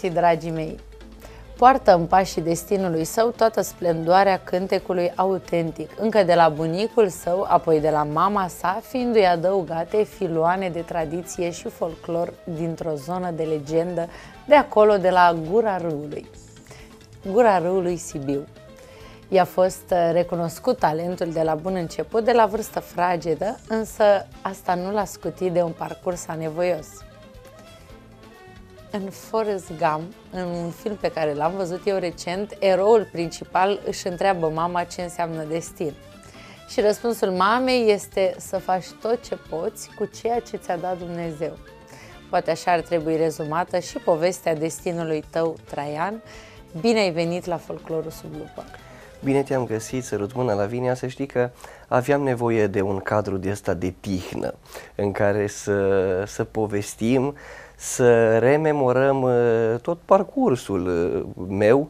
găsit, dragii mei! Poartă în pașii destinului său toată splendoarea cântecului autentic, încă de la bunicul său, apoi de la mama sa, fiindu-i adăugate filoane de tradiție și folclor dintr-o zonă de legendă de acolo, de la gura râului. Gura râului Sibiu. I-a fost recunoscut talentul de la bun început, de la vârstă fragedă, însă asta nu l-a scutit de un parcurs anevoios în Forrest Gump, în un film pe care l-am văzut eu recent, eroul principal își întreabă mama ce înseamnă destin. Și răspunsul mamei este să faci tot ce poți cu ceea ce ți-a dat Dumnezeu. Poate așa ar trebui rezumată și povestea destinului tău, Traian. Bine ai venit la Folclorul sub lupă! Bine te-am găsit, sărut mâna la Vinia, să știi că aveam nevoie de un cadru de asta de tihnă în care să, să povestim, să rememorăm uh, tot parcursul uh, meu,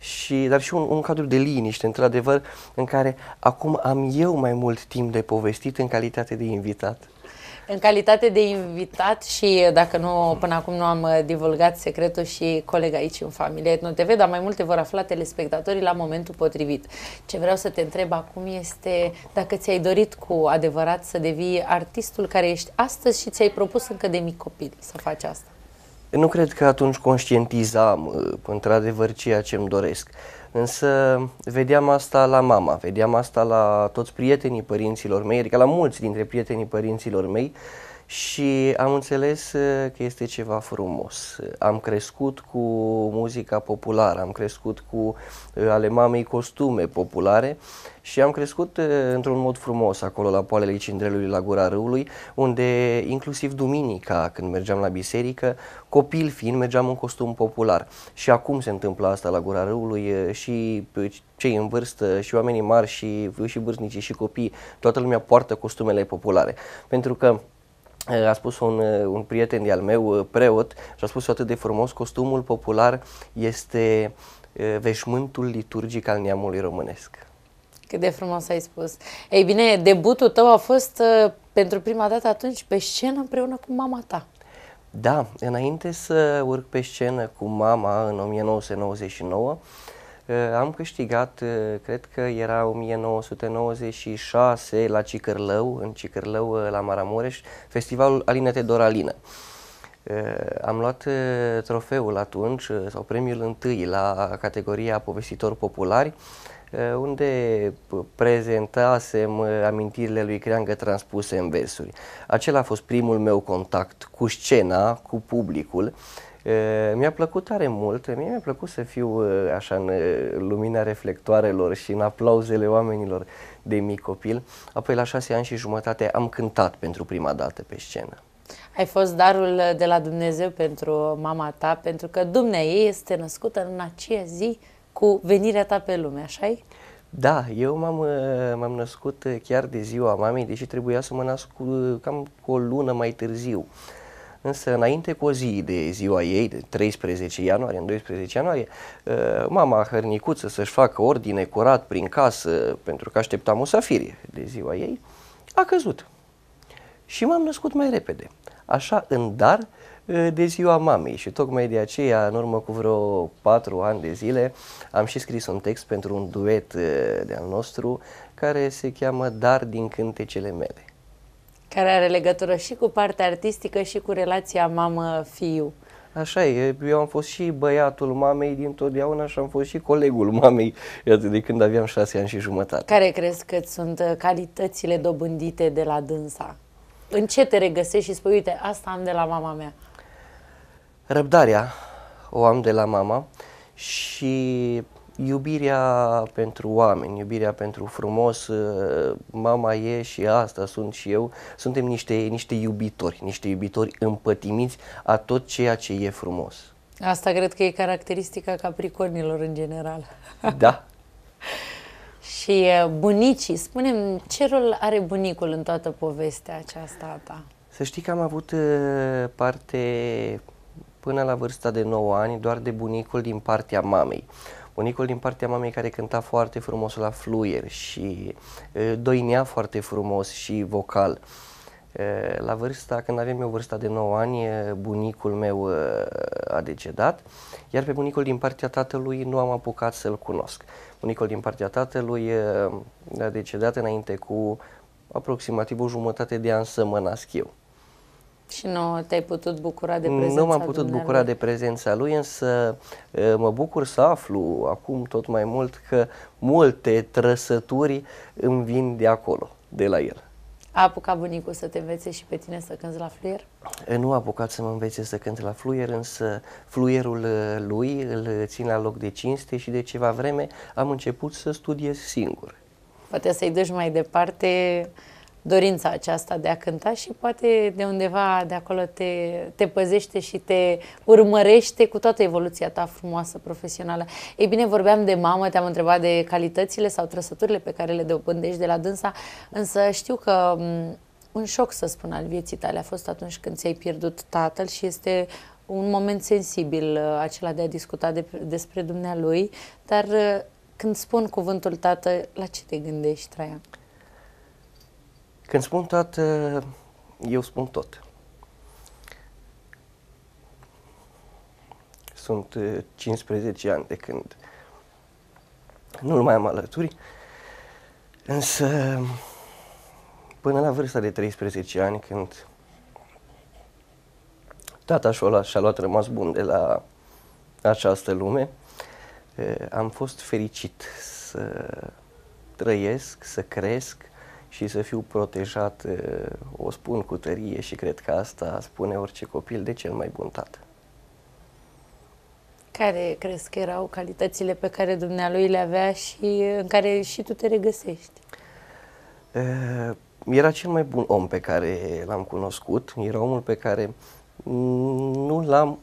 și, dar și un, un cadru de liniște, într-adevăr, în care acum am eu mai mult timp de povestit în calitate de invitat. În calitate de invitat și eh, dacă nu, până acum nu am eh, divulgat secretul și coleg aici în familie Etno TV, dar mai multe vor afla telespectatorii la momentul potrivit. Ce vreau să te întreb acum este dacă ți-ai dorit cu adevărat să devii artistul care ești astăzi și ți-ai propus încă de mic copil să faci asta. Nu cred că atunci conștientizam eh, într-adevăr ceea ce îmi doresc. Uh, Însă vedeam asta la mama, vedeam asta la toți prietenii părinților mei, adică la mulți dintre prietenii părinților mei, uh, și am înțeles uh, că este ceva frumos. Am crescut cu muzica populară, am crescut cu uh, ale mamei costume populare și am crescut uh, într-un mod frumos acolo la poalele Cindrelului, la Gura Râului, unde inclusiv duminica când mergeam la biserică, copil fiind, mergeam în costum popular. Și acum se întâmplă asta la Gura Râului și cei în vârstă și oamenii mari și, și vârstnicii și copii, toată lumea poartă costumele populare. Pentru că Eh, a spus un, eh, un prieten de-al meu, eh, preot, și a spus o atât de frumos, costumul popular este veșmântul liturgic al neamului românesc. Cât de frumos ai spus. Ei bine, debutul tău a fost pentru prima dată atunci pe scenă împreună cu mama ta. Da, înainte să urc pe scenă cu mama în 1999, am câștigat, uh, cred că era 1996 la Cicărlău, în Cicărlău uh, la Maramureș, festivalul Alinete Doralină. Uh, am luat trofeul atunci, sau premiul întâi la categoria povestitor populari, unde prezentasem amintirile lui Creangă transpuse în versuri. Acela a fost primul meu contact cu scena, cu publicul, mi-a plăcut tare mult, mie mi-a plăcut să fiu așa în lumina reflectoarelor și în aplauzele oamenilor de mic copil. Apoi la șase ani și jumătate am cântat pentru prima dată pe scenă. Ai fost darul de la Dumnezeu pentru mama ta, pentru că dumnea ei este născută în acea zi cu venirea ta pe lume, așa -i? Da, eu m-am, m-am născut chiar de ziua mamei, deși trebuia să mă nasc cu, cam cu o lună mai târziu însă înainte cu o zi de ziua ei, de 13 ianuarie, în 12 ianuarie, ă, mama hărnicuță să-și facă ordine curat prin casă, pentru că aștepta musafirii de ziua ei, a căzut. Și m-am născut mai repede, așa în dar ă, de ziua mamei și tocmai de aceea, în urmă cu vreo patru ani de zile, am și scris un text pentru un duet ă, de-al nostru care se cheamă Dar din cântecele mele. Care are legătură și cu partea artistică și cu relația mamă-fiu. Așa e, eu am fost și băiatul mamei dintotdeauna și am fost și colegul mamei de când aveam șase ani și jumătate. Care crezi că sunt uh, calitățile dobândite de la dânsa? În ce te regăsești și spui, uite, asta am de la mama mea? Răbdarea o am de la mama și iubirea pentru oameni, iubirea pentru frumos, ă, mama e și asta sunt și eu, suntem niște, niște iubitori, niște iubitori împătimiți a tot ceea ce e frumos. Asta cred că e caracteristica capricornilor în general. Da. și ă, bunicii, spunem ce rol are bunicul în toată povestea aceasta ta? Să știi că am avut ă, parte până la vârsta de 9 ani doar de bunicul din partea mamei unicul din partea mamei care cânta foarte frumos la fluier și doinea foarte frumos și vocal. La vârsta, când aveam eu vârsta de 9 ani, bunicul meu a decedat, iar pe bunicul din partea tatălui nu am apucat să-l cunosc. Bunicul din partea tatălui a decedat înainte cu aproximativ o jumătate de an să mă nasc eu. Și nu te-ai putut bucura de prezența lui. Nu m-am putut bucura de prezența lui, însă mă bucur să aflu acum tot mai mult că multe trăsături îmi vin de acolo, de la el. A apucat bunicul să te învețe și pe tine să cânți la fluier? Nu a apucat să mă învețe să cânt la fluier, însă fluierul lui îl țin la loc de cinste și de ceva vreme am început să studiez singur. Poate să-i duci mai departe dorința aceasta de a cânta și poate de undeva de acolo te, te păzește și te urmărește cu toată evoluția ta frumoasă, profesională. Ei bine, vorbeam de mamă, te-am întrebat de calitățile sau trăsăturile pe care le dobândești de la dânsa, însă știu că un șoc, să spun, al vieții tale a fost atunci când ți-ai pierdut tatăl și este un moment sensibil uh, acela de a discuta de, despre dumnealui, dar uh, când spun cuvântul tată, la ce te gândești, Traian? Când spun toată, eu spun tot. Sunt 15 ă, ani de când nu-l mai am alături, însă până la vârsta de 13 ani, când tata și-a luat, și-a luat rămas bun de la această lume, ă, am fost fericit să trăiesc, să cresc, și să fiu protejat, eh, o spun cu tărie și cred că asta spune orice copil de cel mai bun tată. Care crezi că erau calitățile pe care dumnealui le avea și în care și tu te regăsești? Eh, era cel mai bun om pe care l-am cunoscut, era omul pe care nu l-am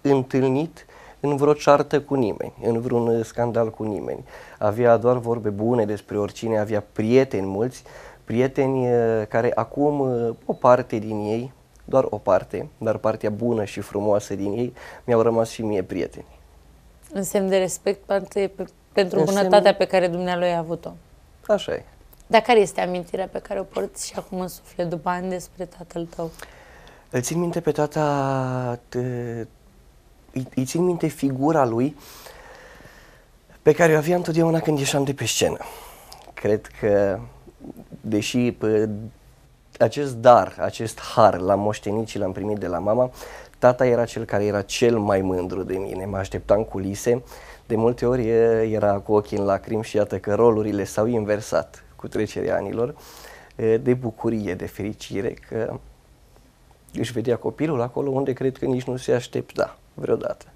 întâlnit în vreo ceartă cu nimeni, în vreun scandal cu nimeni. Avea doar vorbe bune despre oricine, avea prieteni mulți, prieteni eh, care acum eh, o parte din ei, doar o parte, dar partea bună și frumoasă din ei, mi-au rămas și mie prieteni. În semn de respect parte, pentru în bunătatea semn... pe care dumnealui a avut-o. Așa e. Dar care este amintirea pe care o porți și acum în suflet după ani despre tatăl tău? Îl țin minte pe tata îi, țin minte figura lui pe care o aveam întotdeauna când ieșeam de pe scenă. Cred că, deși pe acest dar, acest har l-am moștenit și l-am primit de la mama, tata era cel care era cel mai mândru de mine. Mă aștepta în culise, de multe ori era cu ochii în lacrimi și iată că rolurile s-au inversat cu trecerea anilor de bucurie, de fericire că își vedea copilul acolo unde cred că nici nu se aștepta vreodată.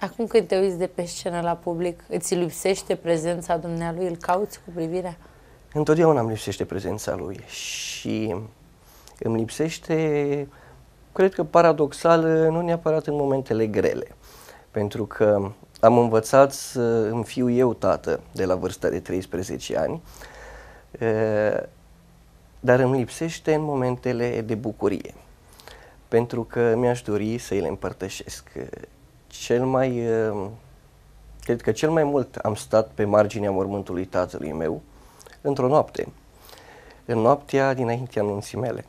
Acum când te uiți de pe scenă la public, îți lipsește prezența dumnealui? Îl cauți cu privirea? Întotdeauna îmi lipsește prezența lui și îmi lipsește, cred că paradoxal, nu neapărat în momentele grele. Pentru că am învățat să îmi fiu eu tată de la vârsta de 13 ani, eh, dar îmi lipsește în momentele de bucurie pentru că mi-aș dori să le împărtășesc. Cel mai, uh, cred că cel mai mult am stat pe marginea mormântului tatălui meu într-o noapte, în noaptea dinaintea anunții mele.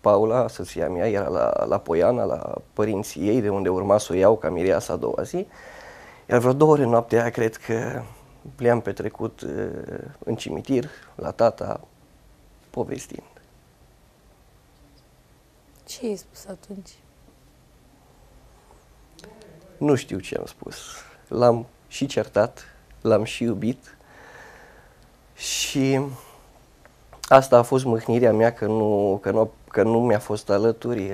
Paula, soția mea, era la, la Poiana, la părinții ei, de unde urma să o iau ca mireasa a doua zi. Iar vreo două ore noaptea, cred că le-am petrecut uh, în cimitir, la tata, povestind. Ce ai spus atunci? Nu știu ce am spus. L-am și certat, l-am și iubit și asta a fost mâhnirea mea că nu, că nu, că nu mi-a fost alături,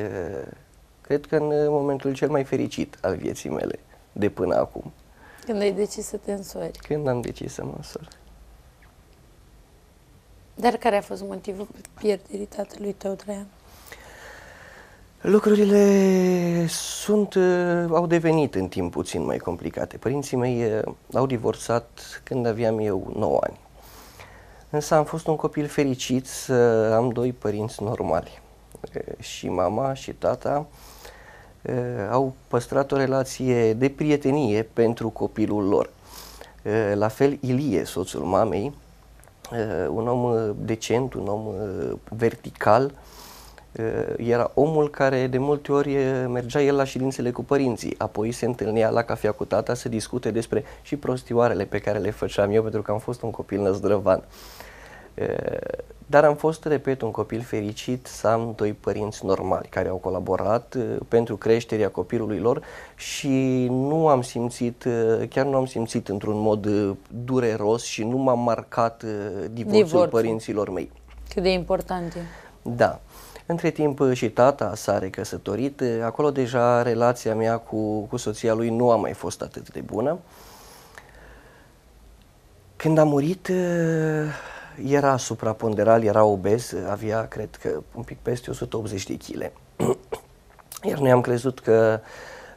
cred că în momentul cel mai fericit al vieții mele de până acum. Când ai decis să te însori? Când am decis să mă însor. Dar care a fost motivul pierderii tatălui tău, Traian? Lucrurile sunt, uh, au devenit în timp puțin mai complicate. Părinții mei uh, au divorțat când aveam eu 9 ani. Însă am fost un copil fericit să am doi părinți normali. Uh, și mama și tata au păstrat o relație de prietenie pentru copilul lor. La fel, Ilie, soțul mamei, un om decent, un om vertical, Eh, era omul care de multe ori eh, mergea el la ședințele cu părinții, apoi se întâlnea la cafea cu tata să discute despre și prostioarele pe care le făceam eu, pentru că am fost un copil năzdrăvan. Eh, dar am fost, repet, un copil fericit să am doi părinți normali care au colaborat pentru creșterea copilului lor și nu am simțit, chiar nu am simțit într-un mod dureros și nu m am marcat divorțul, divorțul părinților mei. Cât de important e. Da. Între timp și tata s-a recăsătorit, acolo deja relația mea cu, cu soția lui nu a mai fost atât de bună. Când a murit, era supraponderal, era obez, avea, cred că, un pic peste 180 de kg. Iar noi am crezut că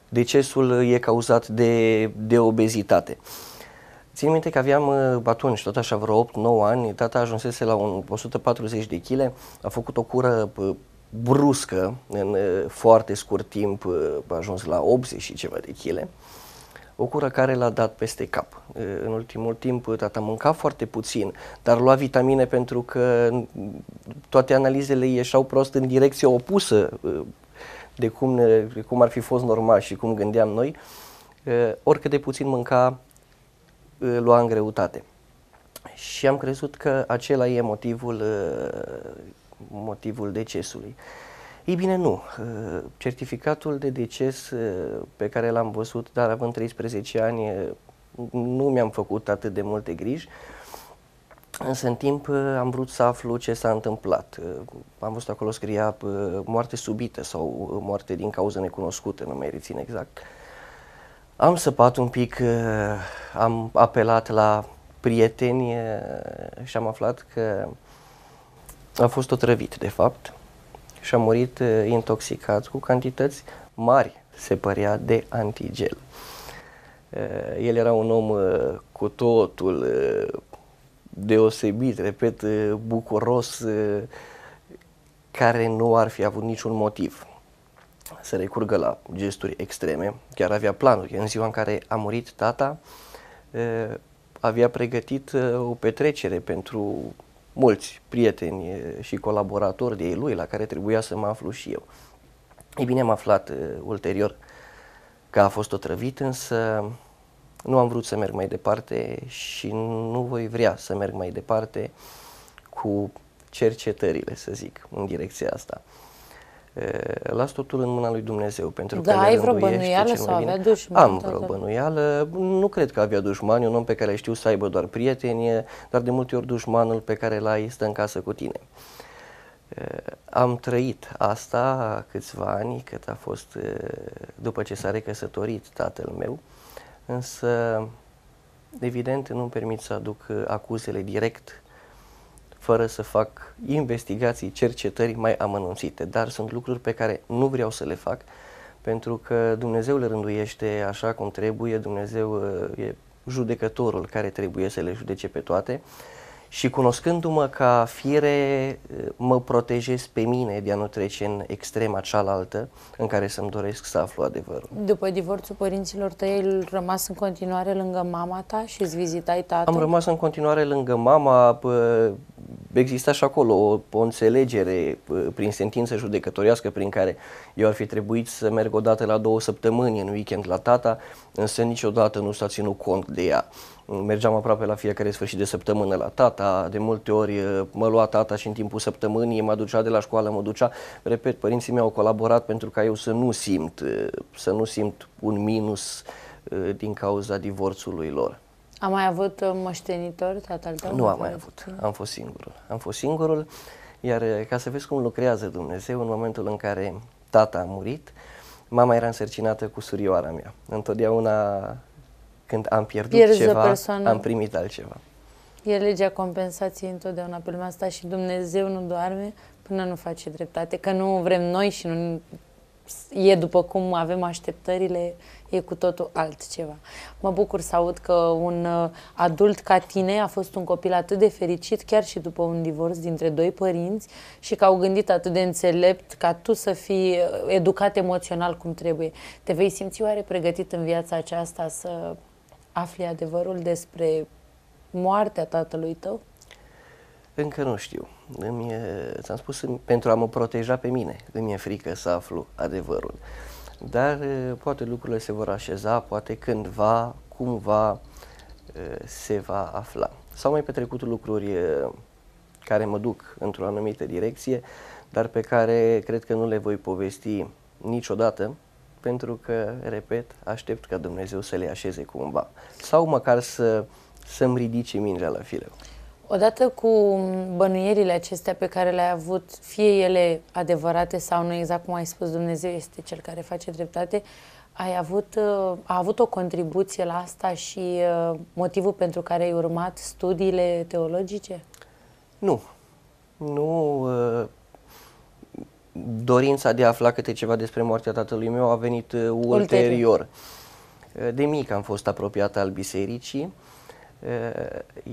decesul e cauzat de, de obezitate. Uh, Țin minte că aveam uh, atunci, tot așa vreo 8-9 ani, tata ajunsese la un 140 de kg, a făcut o cură uh, bruscă, în uh, foarte scurt timp a ajuns la 80 și ceva de kg. O cură care l-a dat peste cap. În ultimul timp, tata mânca foarte puțin, dar lua vitamine pentru că mm, toate analizele ieșau prost în direcția opusă de cum, de cum ar fi fost normal și cum gândeam noi. Oricât de puțin mânca, Uh, lua în greutate. Și am crezut că acela e motivul, uh, motivul decesului. Ei bine, nu. Uh, certificatul de deces pe care l-am văzut, dar având 13 ani, nu mi-am făcut atât de multe griji. Însă în timp am vrut să aflu ce s-a întâmplat. Am văzut acolo scria moarte subită sau moarte din cauză necunoscută, nu mai rețin exact. Uh, am săpat un pic, uh, am apelat la prieteni uh, și am aflat că a fost otrăvit, de fapt, și a murit uh, intoxicat cu cantități mari, se părea, de antigel. El era un om cu totul deosebit, repet, bucuros, care nu ar fi avut niciun motiv să recurgă la gesturi extreme, chiar avea planuri. În ziua în care a murit tata, avea pregătit o petrecere pentru mulți prieteni și colaboratori de ei lui, la care trebuia să mă aflu și eu. Ei bine, am aflat ulterior că a fost otrăvit, însă nu am vrut să merg mai departe și nu voi vrea să merg mai departe cu cercetările, să zic, în direcția asta las totul în mâna lui Dumnezeu. Pentru da, că ai vreo bănuială sau avea dușmani? Am vreo toată. bănuială, nu cred că avea dușmani, un om pe care știu să aibă doar prietenie, dar de multe ori dușmanul pe care l-ai stă în casă cu tine. Am trăit asta câțiva ani, cât a fost după ce s-a recăsătorit tatăl meu, însă evident nu-mi permit să aduc acuzele direct fără să fac investigații, cercetări mai amănunțite, dar sunt lucruri pe care nu vreau să le fac pentru că Dumnezeu le rânduiește așa cum trebuie, Dumnezeu uh, e judecătorul care trebuie să le judece pe toate. Uh, și cunoscându-mă ca fire, mă protejez pe mine de a nu trece în extrema cealaltă în care să-mi doresc să aflu adevărul. După divorțul părinților tăi, ai rămas în continuare lângă mama ta și îți vizitai tatăl? Am rămas în continuare lângă mama. Exista și acolo o, o înțelegere prin sentință judecătorească prin care eu ar fi trebuit să merg o dată la două săptămâni în weekend la tata, însă niciodată nu s-a ținut cont de ea mergeam aproape la fiecare sfârșit de săptămână la tata, de multe ori uh, mă lua tata și în timpul săptămânii mă ducea de la școală, mă ducea, repet, părinții mei au colaborat pentru ca eu să nu simt, uh, să nu simt un minus uh, din cauza divorțului lor. A mai avut moștenitor tatăl tău? Nu am mai avut, am fost singurul. Am fost singurul, iar ca să vezi cum lucrează Dumnezeu, în momentul în care tata a murit, mama era însărcinată cu surioara mea. Întotdeauna când am pierdut Pierzi ceva, persoană. am primit altceva. E legea compensației întotdeauna pe lumea asta și Dumnezeu nu doarme până nu face dreptate, că nu vrem noi și nu e după cum avem așteptările, e cu totul altceva. Mă bucur să aud că un uh, adult ca tine a fost un copil atât de fericit, chiar și după un divorț dintre doi părinți, și că au gândit atât de înțelept ca tu să fii uh, educat emoțional cum trebuie. Te vei simți oare pregătit în viața aceasta să afli adevărul despre moartea tatălui tău? Încă nu știu. Îmi, ți-am spus, pentru a mă proteja pe mine, îmi e frică să aflu adevărul. Dar poate lucrurile se vor așeza, poate cândva, cumva se va afla. S-au mai petrecut lucruri care mă duc într-o anumită direcție, dar pe care cred că nu le voi povesti niciodată, pentru că, repet, aștept ca Dumnezeu să le așeze cumva. Sau măcar să, să-mi ridice mingea la fileu. Odată cu bănuierile acestea pe care le-ai avut, fie ele adevărate sau nu, exact cum ai spus, Dumnezeu este cel care face dreptate, ai avut, uh, a avut o contribuție la asta și uh, motivul pentru care ai urmat studiile teologice? Nu. Nu uh, dorința de a afla câte ceva despre moartea tatălui meu a venit uh, ulterior. ulterior. Uh, de mic am fost apropiată al bisericii, uh,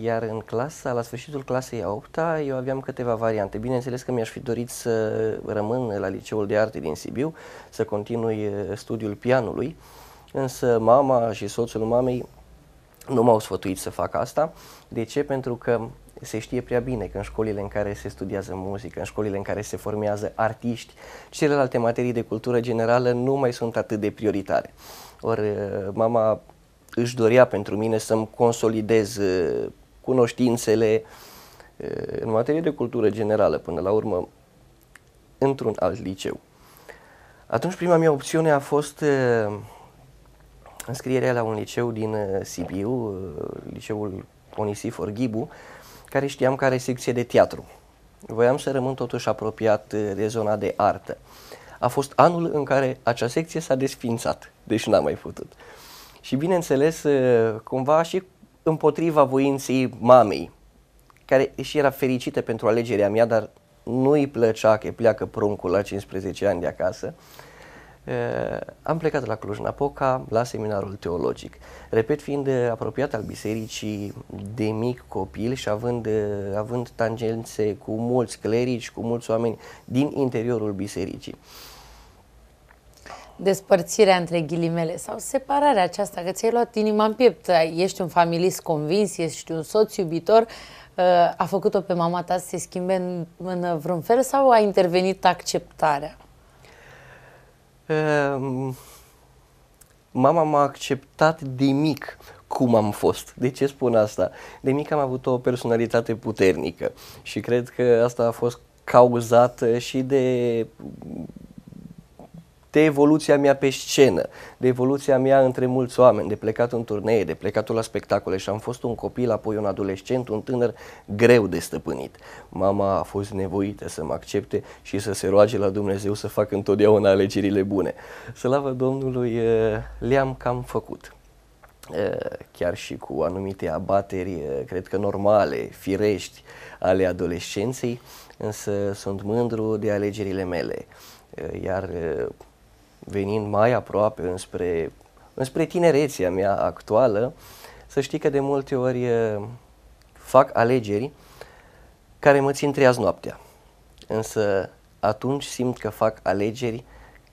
iar în clasa, la sfârșitul clasei a 8 -a, eu aveam câteva variante. Bineînțeles că mi-aș fi dorit să rămân la Liceul de Arte din Sibiu, să continui studiul pianului, însă mama și soțul mamei nu m-au sfătuit să fac asta. De ce? Pentru că se știe prea bine că în școlile în care se studiază muzică, în școlile în care se formează artiști, celelalte materii de cultură generală nu mai sunt atât de prioritare. Ori uh, mama își dorea pentru mine să-mi consolidez uh, cunoștințele uh, în materie de cultură generală, până la urmă, într-un alt liceu. Atunci prima mea opțiune a fost înscrierea la un liceu din Sibiu, liceul Onisifor Ghibu, care știam care secție de teatru. Voiam să rămân totuși apropiat eh, de zona de artă. A fost anul în care acea secție s-a desfințat, deci n-am mai putut. Și bineînțeles, eh, cumva și împotriva voinței mamei, care și era fericită pentru alegerea mea, dar nu îi plăcea că pleacă pruncul la 15 ani de acasă. Uh, am plecat la Cluj-Napoca la seminarul teologic. Repet, fiind apropiat al bisericii de mic copil și având, având tangențe cu mulți clerici, cu mulți oameni din interiorul bisericii. Despărțirea între ghilimele sau separarea aceasta, că ți-ai luat inima în piept, ești un familist convins, ești un soț iubitor, a făcut-o pe mama ta să se schimbe în, în vreun fel sau a intervenit acceptarea? Ehm, mama m-a acceptat de mic cum am fost. De ce spun asta? De mic am avut o personalitate puternică și cred că asta a fost cauzată și de de evoluția mea pe scenă, de evoluția mea între mulți oameni, de plecat în turnee, de plecatul la spectacole și am fost un copil, apoi un adolescent, un tânăr greu de stăpânit. Mama a fost nevoită să mă accepte și să se roage la Dumnezeu să fac întotdeauna alegerile bune. Slavă Domnului, le-am cam făcut chiar și cu anumite abateri, cred că normale, firești ale adolescenței, însă sunt mândru de alegerile mele. Iar venind mai aproape înspre, înspre tinereția mea actuală, să știi că de multe ori fac alegeri care mă țin treaz noaptea. Însă atunci simt că fac alegeri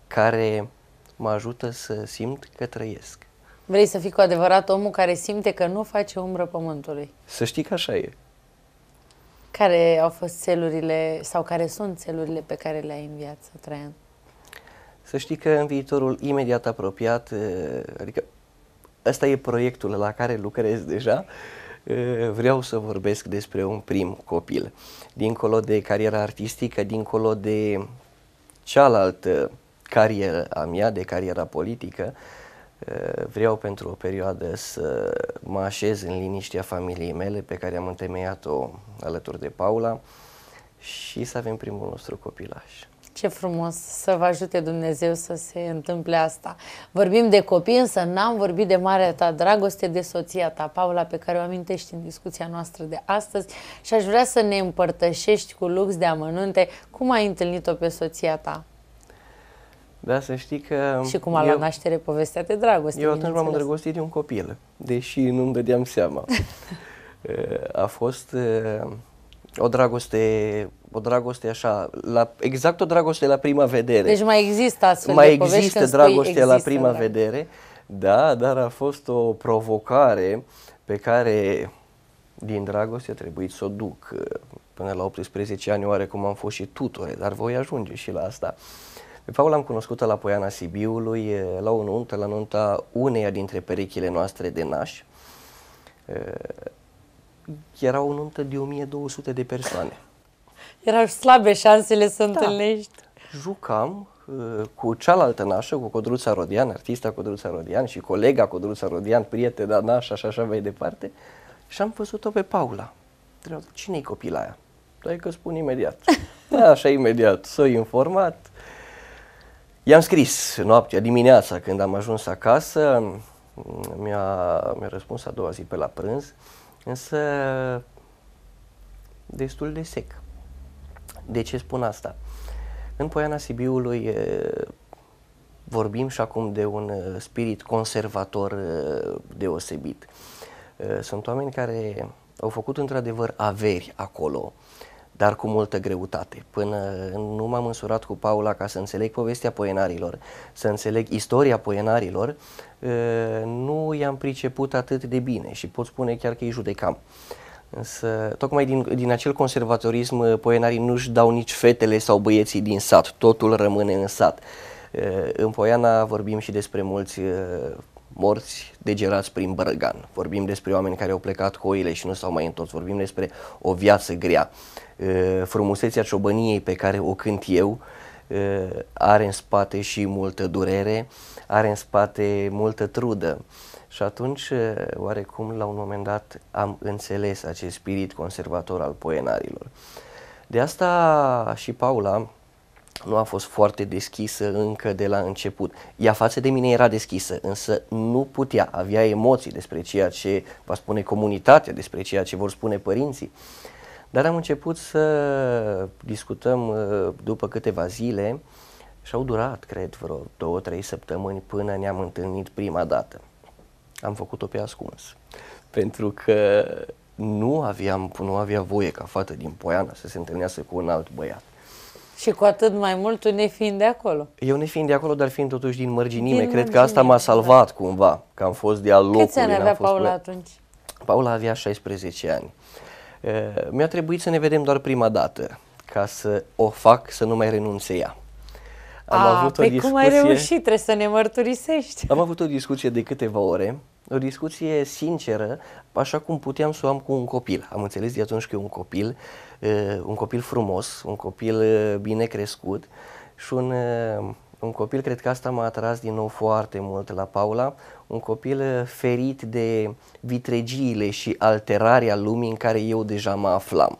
care mă ajută să simt că trăiesc. Vrei să fii cu adevărat omul care simte că nu face umbră pământului. Să știi că așa e. Care au fost țelurile sau care sunt țelurile pe care le ai în viață, Traian? Să știi că în viitorul imediat apropiat, adică ăsta e proiectul la care lucrez deja, vreau să vorbesc despre un prim copil. Dincolo de cariera artistică, dincolo de cealaltă carieră a mea, de cariera politică, vreau pentru o perioadă să mă așez în liniștea familiei mele pe care am întemeiat-o alături de Paula și să avem primul nostru copilaș. Ce frumos să vă ajute Dumnezeu să se întâmple asta. Vorbim de copii, însă n-am vorbit de marea ta dragoste, de soția ta, Paula, pe care o amintești în discuția noastră de astăzi și aș vrea să ne împărtășești cu lux de amănunte cum ai întâlnit-o pe soția ta. Da, să știi că... Și cum a luat naștere povestea de dragoste. Eu atunci m-am îndrăgostit de un copil, deși nu-mi dădeam seama. a fost o dragoste, o dragoste așa, la, exact o dragoste la prima vedere. Deci mai există astfel mai de Mai există dragoste există la prima drag. vedere, da, dar a fost o provocare pe care din dragoste a trebuit să o duc. Uh, până la 18 ani oarecum am fost și tutore, dar voi ajunge și la asta. Pe Paul am cunoscut la Poiana Sibiului, uh, la o nuntă, la nunta uneia dintre perechile noastre de naș. Uh, era o nuntă de 1200 de persoane. Erau slabe șansele să da. întâlnești. Jucam uh, cu cealaltă nașă, cu Codruța Rodian, artista Codruța Rodian și colega Codruța Rodian, prietena nașa și așa mai departe, și am văzut-o pe Paula. cine-i copila aia? Da, că spun imediat. Da, așa imediat, s-a informat. I-am scris noaptea, dimineața, când am ajuns acasă, mm, mi-a, mi-a răspuns a doua zi pe la prânz, uh, Însă destul de sec. De ce spun asta? În Poiana Sibiului vorbim și acum de un spirit conservator deosebit. Sunt oameni care au făcut într-adevăr averi acolo dar cu multă greutate. Până nu m-am însurat cu Paula ca să înțeleg povestea poenarilor, să înțeleg istoria poenarilor, nu i-am priceput atât de bine și pot spune chiar că îi judecam. Însă, tocmai din, din acel conservatorism, poenarii nu-și dau nici fetele sau băieții din sat, totul rămâne în sat. În Poiana vorbim și despre mulți morți degerați prin bărăgan. vorbim despre oameni care au plecat cu oile și nu s-au mai întors, vorbim despre o viață grea frumusețea ciobăniei pe care o cânt eu are în spate și multă durere, are în spate multă trudă. Și atunci, oarecum, la un moment dat am înțeles acest spirit conservator al poenarilor. De asta și Paula nu a fost foarte deschisă încă de la început. Ea față de mine era deschisă, însă nu putea, avea emoții despre ceea ce va spune comunitatea, despre ceea ce vor spune părinții. Uh, dar am început să discutăm uh, după câteva zile și au durat, cred, vreo două, trei săptămâni până ne-am întâlnit prima dată. Am făcut-o pe ascuns, pentru că nu aveam, nu avea voie ca fată din Poiana să se întâlnească cu un alt băiat. Și cu atât mai mult tu nefiind de acolo. Eu nefiind de acolo, dar fiind totuși din mărginime, din cred mărginime, că asta m-a da. salvat da. cumva, că am fost de-al locului. Câți ani avea Paula atunci? Paula avea 16 ani. Uh, Eh, mi-a trebuit să ne vedem doar prima dată ca să o fac să nu mai renunțe ea. Am A, avut o discuție, păi cum ai reușit? Trebuie să ne mărturisești. Am avut o discuție de câteva ore, o discuție sinceră, așa cum puteam să o am cu un copil. Am înțeles de atunci că e un copil, eh, un copil frumos, un copil eh, bine crescut și un un copil, cred că asta m-a atras din nou foarte mult la Paula, un copil eh, ferit de vitregiile și alterarea lumii în care eu deja mă aflam.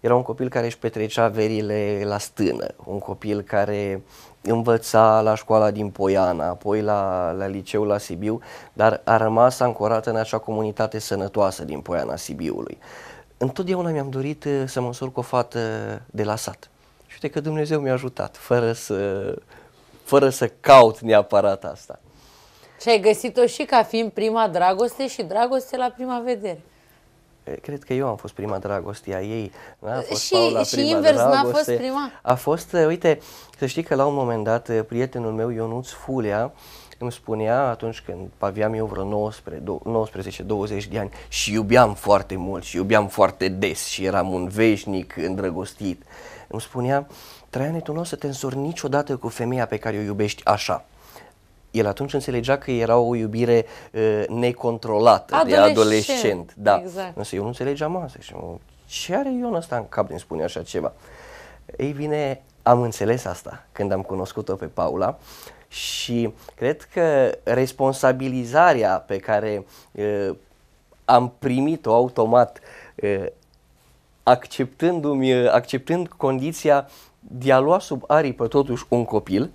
Era un copil care își petrecea verile la stână, un copil care învăța la școala din Poiana, apoi la, la liceul la Sibiu, dar a rămas ancorat în acea comunitate sănătoasă din Poiana Sibiului. Întotdeauna mi-am dorit eh, să mă însor cu o fată eh, de la sat. Și uite că Dumnezeu mi-a ajutat, fără să fără să caut neapărat asta. Și ai găsit-o și ca fiind prima dragoste și dragoste la prima vedere. Cred că eu am fost prima dragoste a ei. a fost și, Paula și prima invers n-a fost prima. A fost, uite, să știi că la un moment dat prietenul meu Ionuț Fulea îmi spunea atunci când aveam eu vreo 19-20 de ani și iubeam foarte mult și iubeam foarte des și eram un veșnic îndrăgostit, îmi spunea, uh, Traiane, tu nu o să te însori niciodată cu femeia pe care o iubești așa. El atunci înțelegea că era o iubire uh, necontrolată adolescent, de adolescent. Da. Exact. Însă eu nu înțelegeam asta și ce are Ion ăsta în cap din spune așa ceva? Ei bine, am înțeles asta când am cunoscut-o pe Paula și cred că responsabilizarea pe care uh, am primit-o automat uh, acceptându-mi, uh, acceptând condiția de a lua sub aripă totuși un copil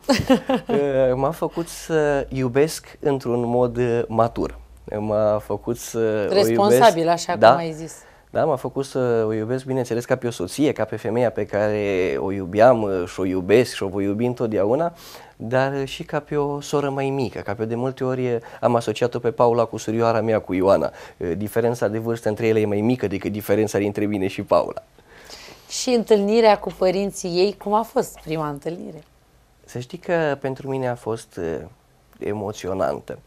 m-a făcut să iubesc într-un mod uh, matur. M-a făcut să Responsabil, iubesc, așa da, cum ai zis. Da, m-a făcut să o iubesc, bineînțeles, ca pe o soție, ca pe femeia pe care o iubeam uh, și o iubesc și o voi iubi întotdeauna, dar uh, și ca pe o soră mai mică, ca pe de multe ori am asociat-o pe Paula cu surioara mea, cu Ioana. Diferența de vârstă între ele e mai mică decât diferența dintre mine și Paula. Și întâlnirea cu părinții ei, cum a fost prima întâlnire? Să știi că pentru mine a fost uh, emoționantă.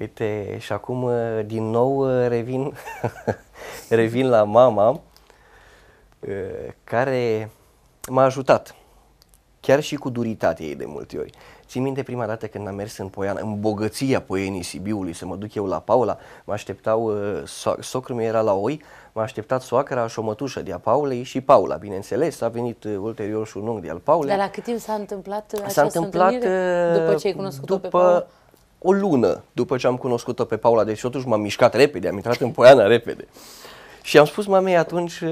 Uite, și acum uh, din nou uh, revin, revin la mama care m-a ajutat, chiar și cu duritatea ei de multe ori. Țin minte prima dată când am mers în Poiana, în bogăția Poienii Sibiului, să mă duc eu la Paula, mă așteptau, uh, so- socrul meu era la oi, m-a așteptat soacra și o mătușă de-a Paulei și Paula, bineînțeles, a venit uh, ulterior și un unchi de-al Paulei. Dar la cât timp s-a întâmplat uh, S-a întâmplat după ce ai cunoscut-o după, pe Paula? o lună după ce am cunoscut-o pe Paula, deci totuși m-am mișcat repede, am intrat în Poiana repede. Și am spus mamei atunci,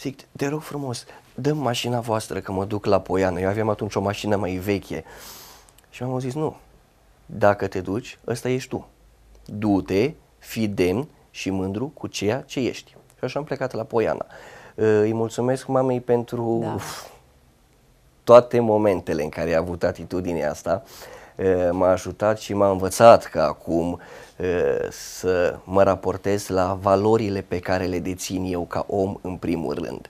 zic, te rog frumos, dăm mașina voastră că mă duc la Poiană. Eu aveam atunci o mașină mai veche. Uh, și am zis, nu, dacă te duci, ăsta ești tu. Du-te, fii demn și mândru cu ceea ce ești. Și așa am plecat la Poiana. Ă, îi mulțumesc mamei pentru da. toate momentele în care a avut atitudinea asta. Ă, m-a ajutat și m-a învățat că acum ă, să mă raportez la valorile pe care le dețin eu ca om în primul rând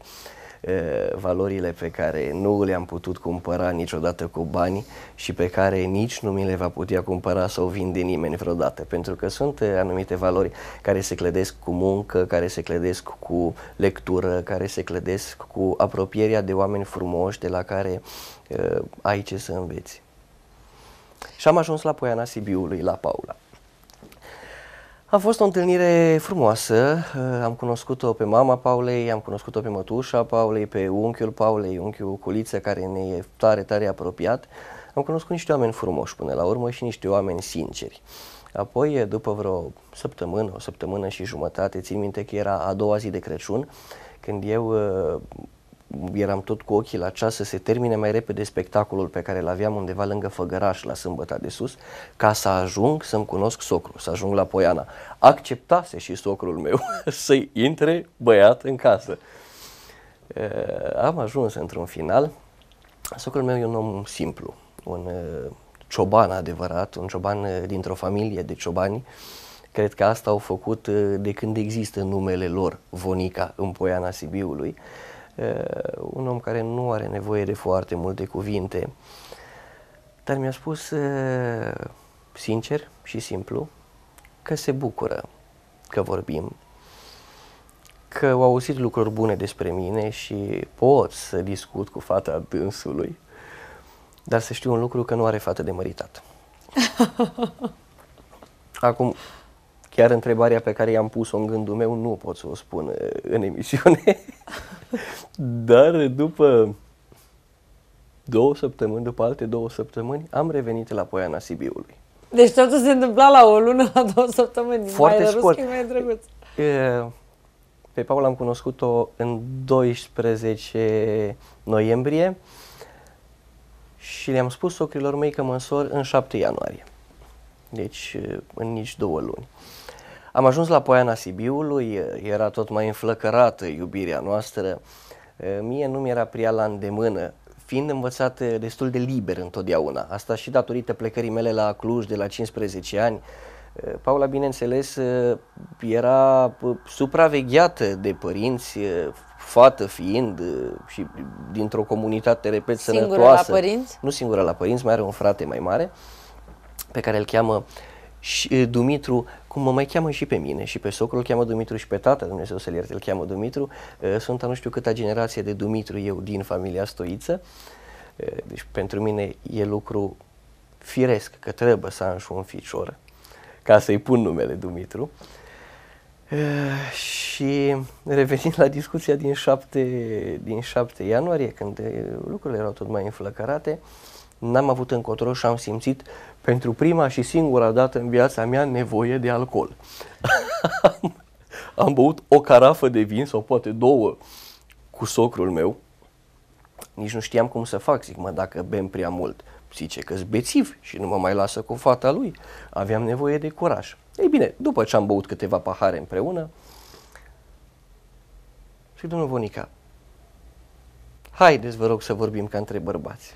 valorile pe care nu le-am putut cumpăra niciodată cu bani și pe care nici nu mi le va putea cumpăra sau vinde nimeni vreodată, pentru că sunt anumite valori care se clădesc cu muncă, care se clădesc cu lectură, care se clădesc cu apropierea de oameni frumoși de la care ai ce să înveți. Și am ajuns la Poiana Sibiului, la Paula. A fost o întâlnire frumoasă, uh, am cunoscut-o pe mama Paulei, am cunoscut-o pe mătușa Paulei, pe unchiul Paulei, unchiul Culiță care ne e tare, tare apropiat. Am cunoscut niște oameni frumoși până la urmă și niște oameni sinceri. Apoi, după vreo săptămână, o săptămână și jumătate, țin minte că era a doua zi de Crăciun, când eu uh, eram tot cu ochii la ceas să se termine mai repede spectacolul pe care îl aveam undeva lângă Făgăraș, la Sâmbăta de Sus, ca să ajung să-mi cunosc socrul, să ajung la Poiana. Acceptase și socrul meu să-i intre băiat în casă. Am ajuns într-un final. Socrul meu e un om simplu, un cioban adevărat, un cioban dintr-o familie de ciobani. Cred că asta au făcut de când există numele lor, Vonica, în Poiana Sibiului. Uh, Eh, un om care nu are nevoie de foarte multe cuvinte, dar mi-a spus eh, sincer și simplu că se bucură că vorbim, că au auzit lucruri bune despre mine și pot să discut cu fata dânsului, dar să știu un lucru că nu are fată de măritat. Acum, chiar întrebarea pe care i-am pus-o în gândul meu nu pot să o spun eh, în emisiune. Dar după două săptămâni, după alte două săptămâni, am revenit la Poiana Sibiului. Deci totul se întâmpla la o lună, la două săptămâni. Foarte mai scurt. mai drăguț. Pe Paul am cunoscut-o în 12 noiembrie și le-am spus socrilor mei că mă însor în 7 ianuarie. Deci în nici două luni. Am ajuns la Poiana Sibiului, era tot mai înflăcărată iubirea noastră. Mie nu mi-era prea la îndemână, fiind învățat destul de liber întotdeauna. Asta și datorită plecării mele la Cluj de la 15 ani. Paula, bineînțeles, era supravegheată de părinți, fată fiind și dintr-o comunitate, repet, singură sănătoasă. la părinți? Nu singură la părinți, mai are un frate mai mare pe care îl cheamă și Dumitru cum mă mai cheamă și pe mine și pe socrul îl cheamă Dumitru și pe tata, Dumnezeu să-l ierte, îl cheamă Dumitru. Uh, sunt a nu știu câta generație de Dumitru eu din familia Stoiță. Uh, deci pentru mine e lucru firesc că trebuie să am și un ficior ca să-i pun numele Dumitru. Uh, și revenind la discuția din 7, din 7 ianuarie, când lucrurile erau tot mai înflăcărate, n-am avut încotro și am simțit uh, pentru prima și singura dată în viața mea nevoie de alcool. am, băut o carafă de vin sau poate două cu socrul meu. Nici nu știam cum să fac, zic mă, dacă bem prea mult, zice că-s bețiv și nu mă mai lasă cu fata lui. Aveam nevoie de curaj. Ei bine, după ce am băut câteva pahare împreună, și domnul Vonica, haideți vă rog să vorbim ca între bărbați.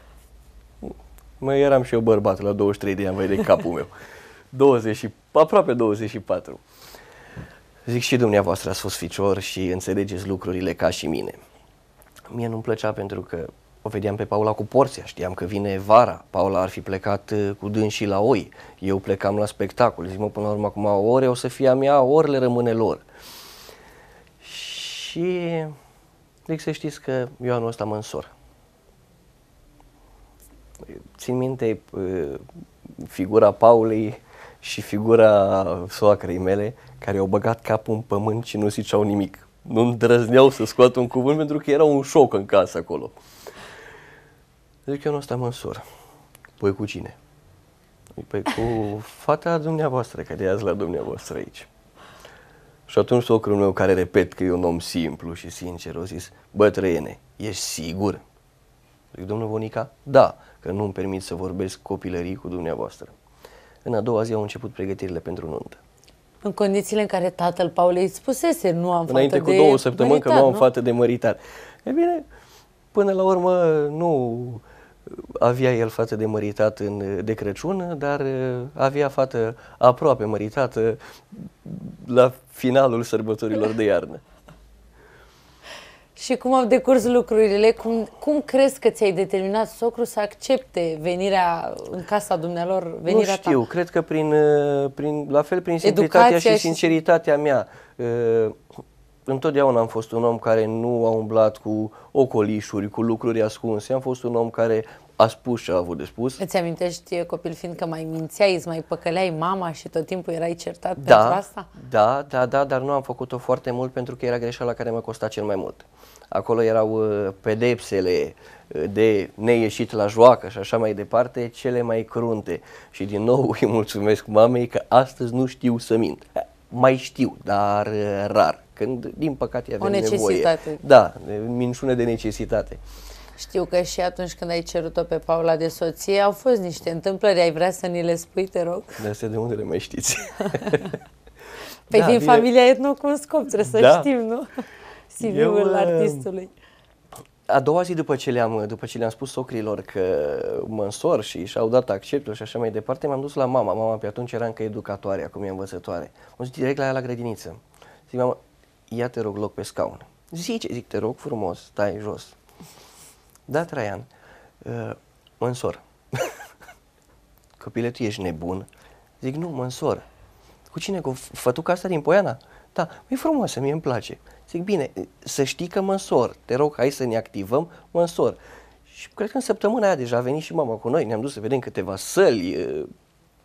Mă, eram și eu bărbat la 23 de ani, vai de capul meu. 20, aproape 24. Zic și dumneavoastră ați fost ficior și înțelegeți lucrurile ca și mine. Mie nu-mi plăcea pentru că o vedeam pe Paula cu porția, știam că vine vara, Paula ar fi plecat uh, cu dânsii la oi, eu plecam la spectacol, zic mă până la urmă acum ore o să fie a mea, le rămâne lor. Și zic să știți că eu anul ăsta mă însor țin minte figura Paulei și figura soacrei mele, care au băgat capul în pământ și nu ziceau nimic. Nu îndrăzneau să scoată un cuvânt pentru că era un șoc în casă acolo. Zic, eu nu asta măsor. Păi cu cine? Păi cu fata dumneavoastră, care de azi la dumneavoastră aici. Și atunci socrul meu, care repet că e un om simplu și sincer, a zis, bă, trăiene, ești sigur? Zic, domnul Vonica, da că nu-mi permit să vorbesc copilării cu dumneavoastră. În a doua zi au început pregătirile pentru nuntă. În condițiile în care tatăl Paulei îi spusese, nu am Înainte fată cu de două săptămâni măritar, că nu am fată de măritar. E bine, până la urmă nu avea el fată de măritat în, de Crăciun, dar uh, avea fată aproape măritată uh, la finalul sărbătorilor de iarnă. Și cum au decurs lucrurile? Cum, cum crezi că ți-ai determinat socru să accepte venirea în casa dumnealor, venirea Nu știu, ta? cred că prin, uh, prin, la fel prin simplitatea Educația și sinceritatea și... mea. Uh, întotdeauna am fost un om care nu a umblat cu ocolișuri, cu lucruri ascunse. Am fost un om care a spus ce a avut de spus. Îți amintești, copil fiind că mai mințeai, îți mai păcăleai mama și tot timpul erai certat da, pentru asta? Da, da, da, dar nu am făcut-o foarte mult pentru că era greșeala care mă costa cel mai mult. Acolo erau uh, pedepsele uh, de neieșit la joacă și așa mai departe, cele mai crunte. Și din nou îi mulțumesc mamei că astăzi nu știu să mint. Mai știu, dar uh, rar, când din păcate avem o necesitate. nevoie. Da, minciune de necesitate. Uh, știu că și atunci când ai cerut-o pe Paula de soție, au fost niște întâmplări, ai vrea să ni le spui, te rog? De astea de unde le mai știți? Păi da, din bine. familia scop, trebuie să da. știm, nu? CV-ul Eu, uh, artistului. A doua zi după ce le-am, după ce le-am spus socrilor că mă însor și și-au dat acceptul și așa mai departe, m-am dus la mama. Mama pe atunci era încă educatoare, acum e învățătoare. am zis direct la ea la grădiniță. Zic, mama, ia te rog loc pe scaun. Zice, zic, te rog frumos, stai jos. Da, Traian, ă, mă însor. Copile, tu ești nebun? Zic, nu, mă însor. Cu cine? Cu fătuca asta din Poiana? Da, e frumoasă, mie îmi place. Zic, bine, să știi că mă însor. Te rog, hai să ne activăm, mă însor. Și cred că în săptămâna aia deja a venit și mama cu noi, ne-am dus să vedem câteva săli,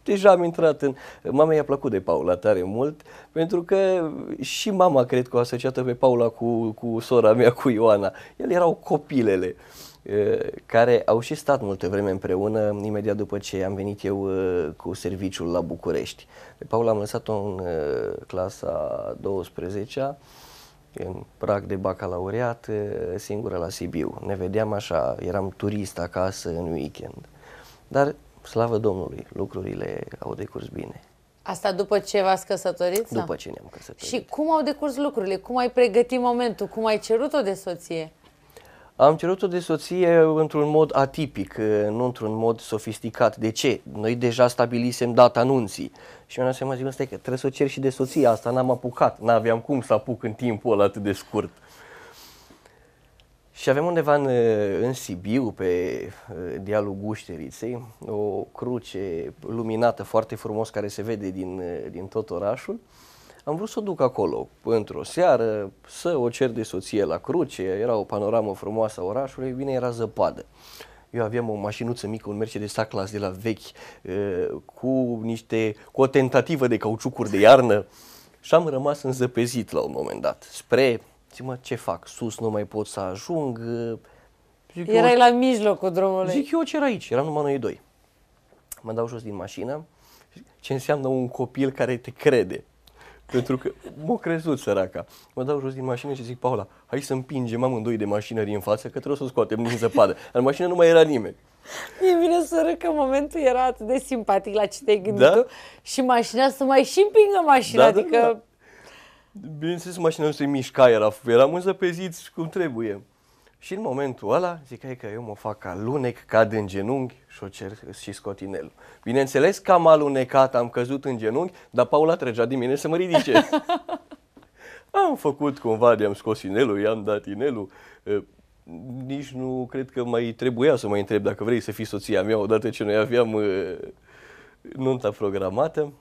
deja am intrat în... Mama i-a plăcut de Paula tare mult, pentru că și mama cred că o asociată pe Paula cu, cu sora mea, cu Ioana. Ele erau copilele. Uh, care au și stat multe vreme împreună, imediat după ce am venit eu cu serviciul la București. Pe Paula am lăsat-o în clasa 12-a, în prag de bacalaureat, singură la Sibiu. Ne vedeam așa, eram turist acasă în weekend. Dar, slavă Domnului, lucrurile au decurs bine. Asta după ce v-ați căsătorit? După ce ne-am căsătorit. Și cum au decurs lucrurile? Cum ai pregătit momentul? Cum ai cerut-o de soție? Am cerut-o de soție într-un mod atipic, eh, nu într-un mod sofisticat. De ce? Noi deja stabilisem data anunții. Și mi-am dat seama, zic, stai că trebuie să o cer și de soție, asta n-am apucat, n-aveam cum să apuc în timpul ăla atât de scurt. Și avem undeva în, eh, în Sibiu, pe eh, dealul Gușteriței, o cruce luminată foarte frumos care se vede din, din tot orașul. Uh, am vrut să o duc acolo, într-o seară, să o cer de soție la cruce, era o panoramă frumoasă a orașului, bine, era zăpadă. Eu aveam o mașinuță mică, un Mercedes A-Class de la vechi, cu, niște, cu o tentativă de cauciucuri de iarnă și am rămas înzăpezit la un moment dat. Spre, zic mă, ce fac, sus nu mai pot să ajung. Zic, Erai eu, la mijlocul drumului. Zic eu ce era aici, eram numai noi doi. Mă dau jos din mașină, ce înseamnă un copil care te crede. Pentru că m-a crezut săraca. Mă dau jos din mașină și zic, Paula, hai să împingem amândoi de mașinărie în față, că trebuie să o scoatem din zăpadă. În mașină nu mai era nimeni. E bine să că momentul era atât de simpatic la ce te-ai gândit da? tu și mașina să mai și împingă mașina, da, da adică... Da, da. Bineînțeles, mașina nu se mișca, era, eram înzăpeziți cum trebuie. Și în momentul ăla ziceai că eu mă fac alunec, cad în genunchi și o cer și scot inelul. Bineînțeles că am alunecat, am căzut în genunchi, dar Paula trăgea din mine să mă ridice. am făcut cumva, i-am scos inelul, i-am dat inelul. Nici nu cred că mai trebuia să mă întreb dacă vrei să fii soția mea odată ce noi aveam nunta programată.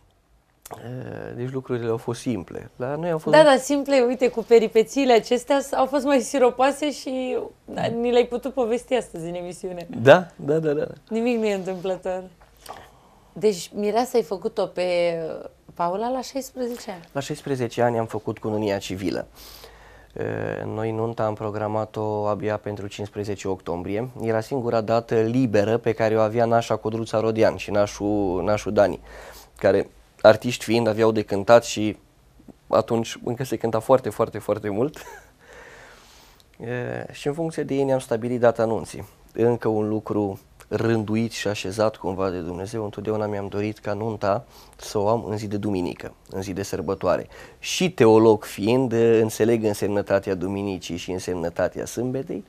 Eh, deci lucrurile au fost simple. La noi au fost... Da, dar simple, uite, cu peripețiile acestea au fost mai siropoase și da, ni le-ai putut povesti astăzi în emisiune. Da, da, da, da. da. Nimic nu e întâmplător. Deci mireasa ai făcut-o pe Paula la 16 ani. La 16 ani am făcut cununia civilă. Eh, noi nunta am programat-o abia pentru 15 octombrie. Era singura dată liberă pe care o avea nașa Codruța Rodian și nașul, nașul Dani, care artiști fiind aveau de cântat și atunci încă se cânta foarte, foarte, foarte mult. e, și în funcție de ei ne-am stabilit data anunții. Încă un lucru rânduit și așezat cumva de Dumnezeu, întotdeauna mi-am dorit ca nunta să o am în zi de duminică, în zi de sărbătoare. Și teolog fiind, înțeleg însemnătatea duminicii și însemnătatea sâmbetei,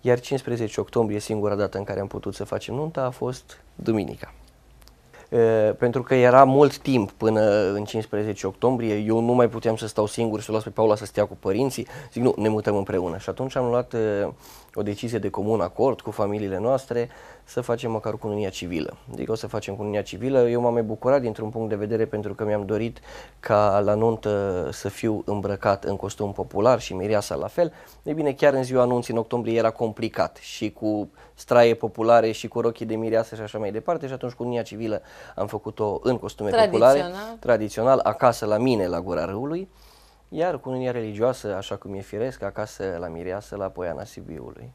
iar 15 octombrie, singura dată în care am putut să facem nunta, a fost duminica pentru că era mult timp până în 15 octombrie, eu nu mai puteam să stau singur, să o las pe Paula să stea cu părinții, zic nu, ne mutăm împreună și atunci am luat o decizie de comun acord cu familiile noastre să facem măcar cu unia civilă. Adică o să facem cu unia civilă. Eu m-am bucurat dintr-un punct de vedere pentru că mi-am dorit ca la nuntă să fiu îmbrăcat în costum popular și mireasa la fel. Ei bine, chiar în ziua anunții, în octombrie, era complicat și cu straie populare și cu rochii de mireasă și așa mai departe și atunci cu unia civilă am făcut-o în costume tradițional. populare, tradițional, acasă la mine, la Gura Râului iar cununia religioasă, așa cum e firesc, acasă la Mireasă, la Poiana Sibiului.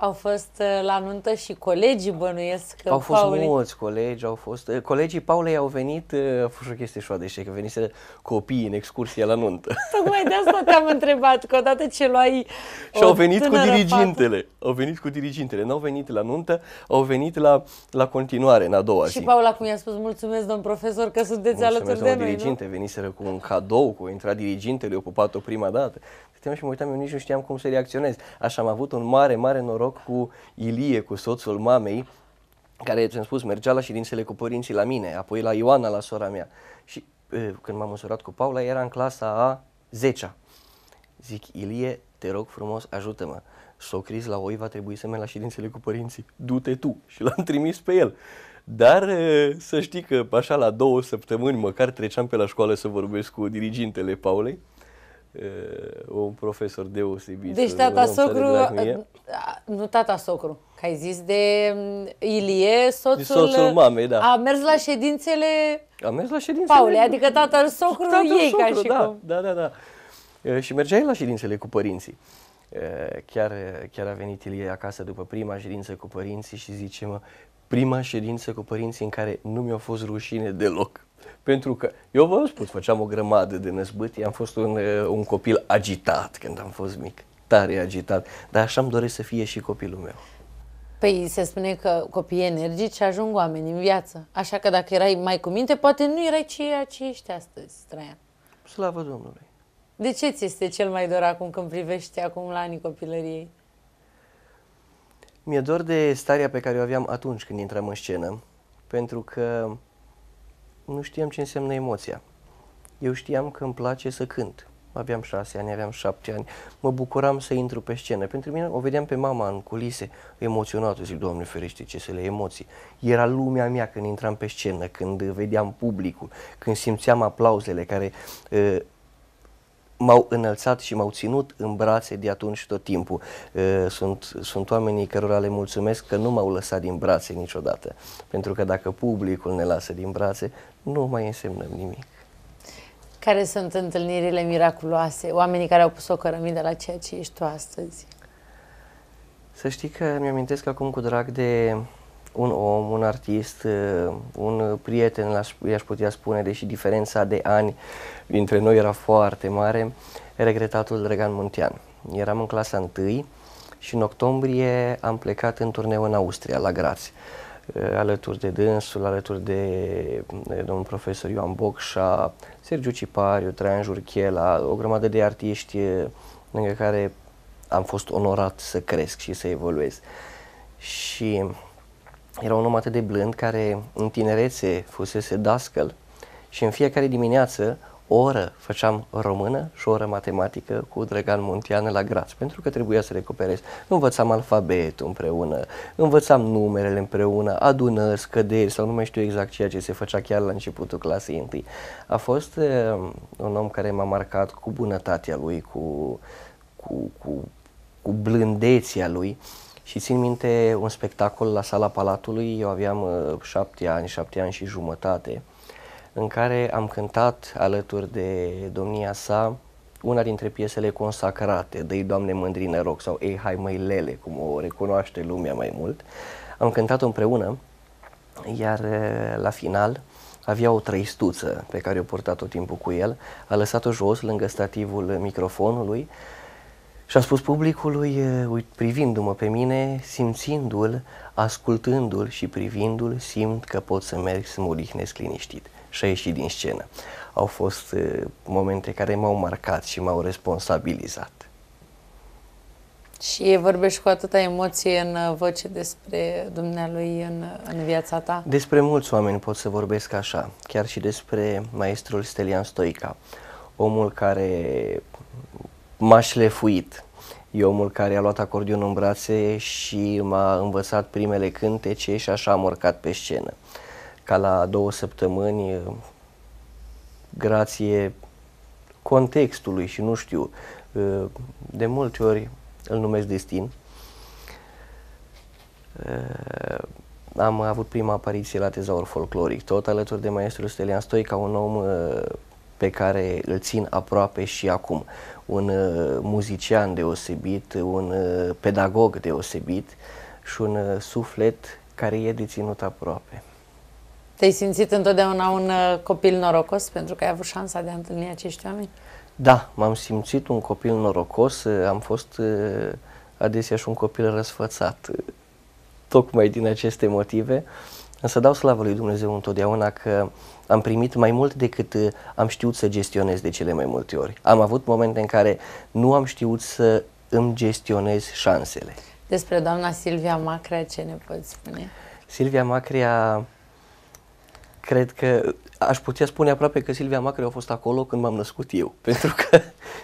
Au fost uh, la nuntă și colegii bănuiesc că Au fost Paulei... mulți colegi, au fost... Uh, colegii Paulei au venit, uh, a fost o chestie șoadește, că venise copiii în excursie la nuntă. Tocmai de asta te-am întrebat, că odată ce luai Și au venit cu dirigintele, fată. au venit cu dirigintele, n-au venit la nuntă, au venit la, la continuare, în a doua și zi. Și Paula, cum i-a spus, mulțumesc, domn profesor, că sunteți mulțumesc, alături de noi, diriginte, nu? veniseră cu un cadou, cu intra dirigintele, ocupat-o prima dată. Stăteam și mă uitam, eu nici nu știam cum să reacționez. Așa am avut un mare, mare noroc joc cu Ilie, cu soțul mamei, care, ți-am spus, mergea la ședințele cu părinții la mine, apoi la Ioana, la sora mea. Și când m-am măsurat cu Paula, era în clasa a 10-a. Zic, Ilie, te rog frumos, ajută-mă. Socris la oi va trebui să merg la ședințele cu părinții. Du-te tu! Și l-am trimis pe el. Dar să știi că așa la două săptămâni măcar treceam pe la școală să vorbesc cu dirigintele Paulei Uh, un profesor deosebit. Deci tata socru, uh, uh, nu tata socru, că ai zis de mm, Ilie, soțul, soțul mamei, da. a mers la ședințele a mers la ședințele Paule, adică tatăl socru tatăl ei socru, ca și da, cum. Da, da, da. Și mergeai la ședințele cu părinții. Chiar, chiar a venit Ilie acasă după prima ședință cu părinții și zice, mă, prima ședință cu părinții în care nu mi-a fost rușine deloc. Pentru că, eu vă spun, făceam o grămadă de năzbâtii, am fost un, un copil agitat când am fost mic, tare agitat, dar așa îmi doresc să fie și copilul meu. Păi se spune că copiii energici ajung oameni în viață, așa că dacă erai mai cu minte, poate nu erai ceea ce ești astăzi, Traian. Slavă Domnului! De ce ți este cel mai dor acum când privești acum la anii copilăriei? Mi-e dor de starea pe care o aveam atunci când intram în scenă, pentru că nu știam ce înseamnă emoția. Eu știam că îmi place să cânt. Aveam șase ani, aveam șapte ani. Mă bucuram să intru pe scenă. Pentru mine o vedeam pe mama în culise, emoționată. Zic, Doamne ferește, ce să le emoții. Era lumea mea când intram pe scenă, când vedeam publicul, când simțeam aplauzele care uh, m-au înălțat și m-au ținut în brațe de atunci tot timpul. Sunt, sunt oamenii cărora le mulțumesc că nu m-au lăsat din brațe niciodată. Pentru că dacă publicul ne lasă din brațe, nu mai însemnăm nimic. Care sunt întâlnirile miraculoase? Oamenii care au pus o cărămidă la ceea ce ești tu astăzi? Să știi că mi-amintesc acum cu drag de un om, un artist, uh, un prieten, i-aș putea spune, deși diferența de ani dintre noi era foarte mare, regretatul Regan Muntean. Eram în clasa 1 și în octombrie am plecat în turneu în Austria, la Graz uh, alături de dânsul, alături de domnul profesor Ioan Bocșa, Sergiu Cipariu, Traian Jurchela, o grămadă de artiști uh, lângă care am fost onorat să cresc și să evoluez. Și era un om atât de blând care în tinerețe fusese dascăl și în fiecare dimineață o oră făceam română și o oră matematică cu Drăgan Muntean la Graț, pentru că trebuia să recuperez. Învățam alfabetul împreună, învățam numerele împreună, adunări, scăderi sau nu mai știu exact ceea ce se făcea chiar la începutul clasei întâi. A fost uh, un om care m-a marcat cu bunătatea lui, cu, cu, cu, cu blândeția lui. Uh, și țin minte un spectacol la sala Palatului, eu aveam uh, șapte ani, șapte ani și jumătate, în care am cântat alături de domnia sa una dintre piesele consacrate, Dăi Doamne Mândrină Roc sau Ei Hai Măi Lele, cum o recunoaște lumea mai mult. Am cântat împreună, iar uh, la final avea o trăistuță pe care o purta tot timpul cu el, a lăsat-o jos lângă stativul microfonului și a spus publicului, privindu-mă pe mine, simțindu-l, ascultându-l și privindu-l, simt că pot să merg să mă odihnesc liniștit. Și a ieșit din scenă. Au fost momente care m-au marcat și m-au responsabilizat. Și vorbești cu atâta emoție în uh, voce despre dumnealui în, uh, în viața ta? Despre mulți oameni pot să vorbesc așa, chiar și despre maestrul Stelian Stoica, omul care m-a șlefuit. E omul care a luat acordionul în brațe și m-a învățat primele cântece și așa am urcat pe scenă. Ca la două săptămâni, grație contextului și nu știu, de multe ori îl numesc destin. Am avut prima apariție la Tezaur Folcloric, tot alături de maestrul Stelian Stoica, un om pe care îl țin aproape și acum. Un uh, muzician deosebit, un uh, pedagog deosebit și un uh, suflet care e deținut aproape. Te-ai simțit întotdeauna un copil norocos pentru că ai avut șansa de a întâlni acești oameni? Da, m-am simțit un copil norocos, am fost adesea și un copil răsfățat, tocmai din aceste motive, însă dau slavă lui Dumnezeu întotdeauna că am primit mai mult decât uh, am știut să gestionez de cele mai multe ori. Am avut momente în care nu am știut să îmi gestionez șansele. Despre doamna Silvia Macrea ce ne poți spune? Silvia Macrea, cred că aș putea spune aproape că Silvia Macrea a fost acolo când m-am născut eu, pentru că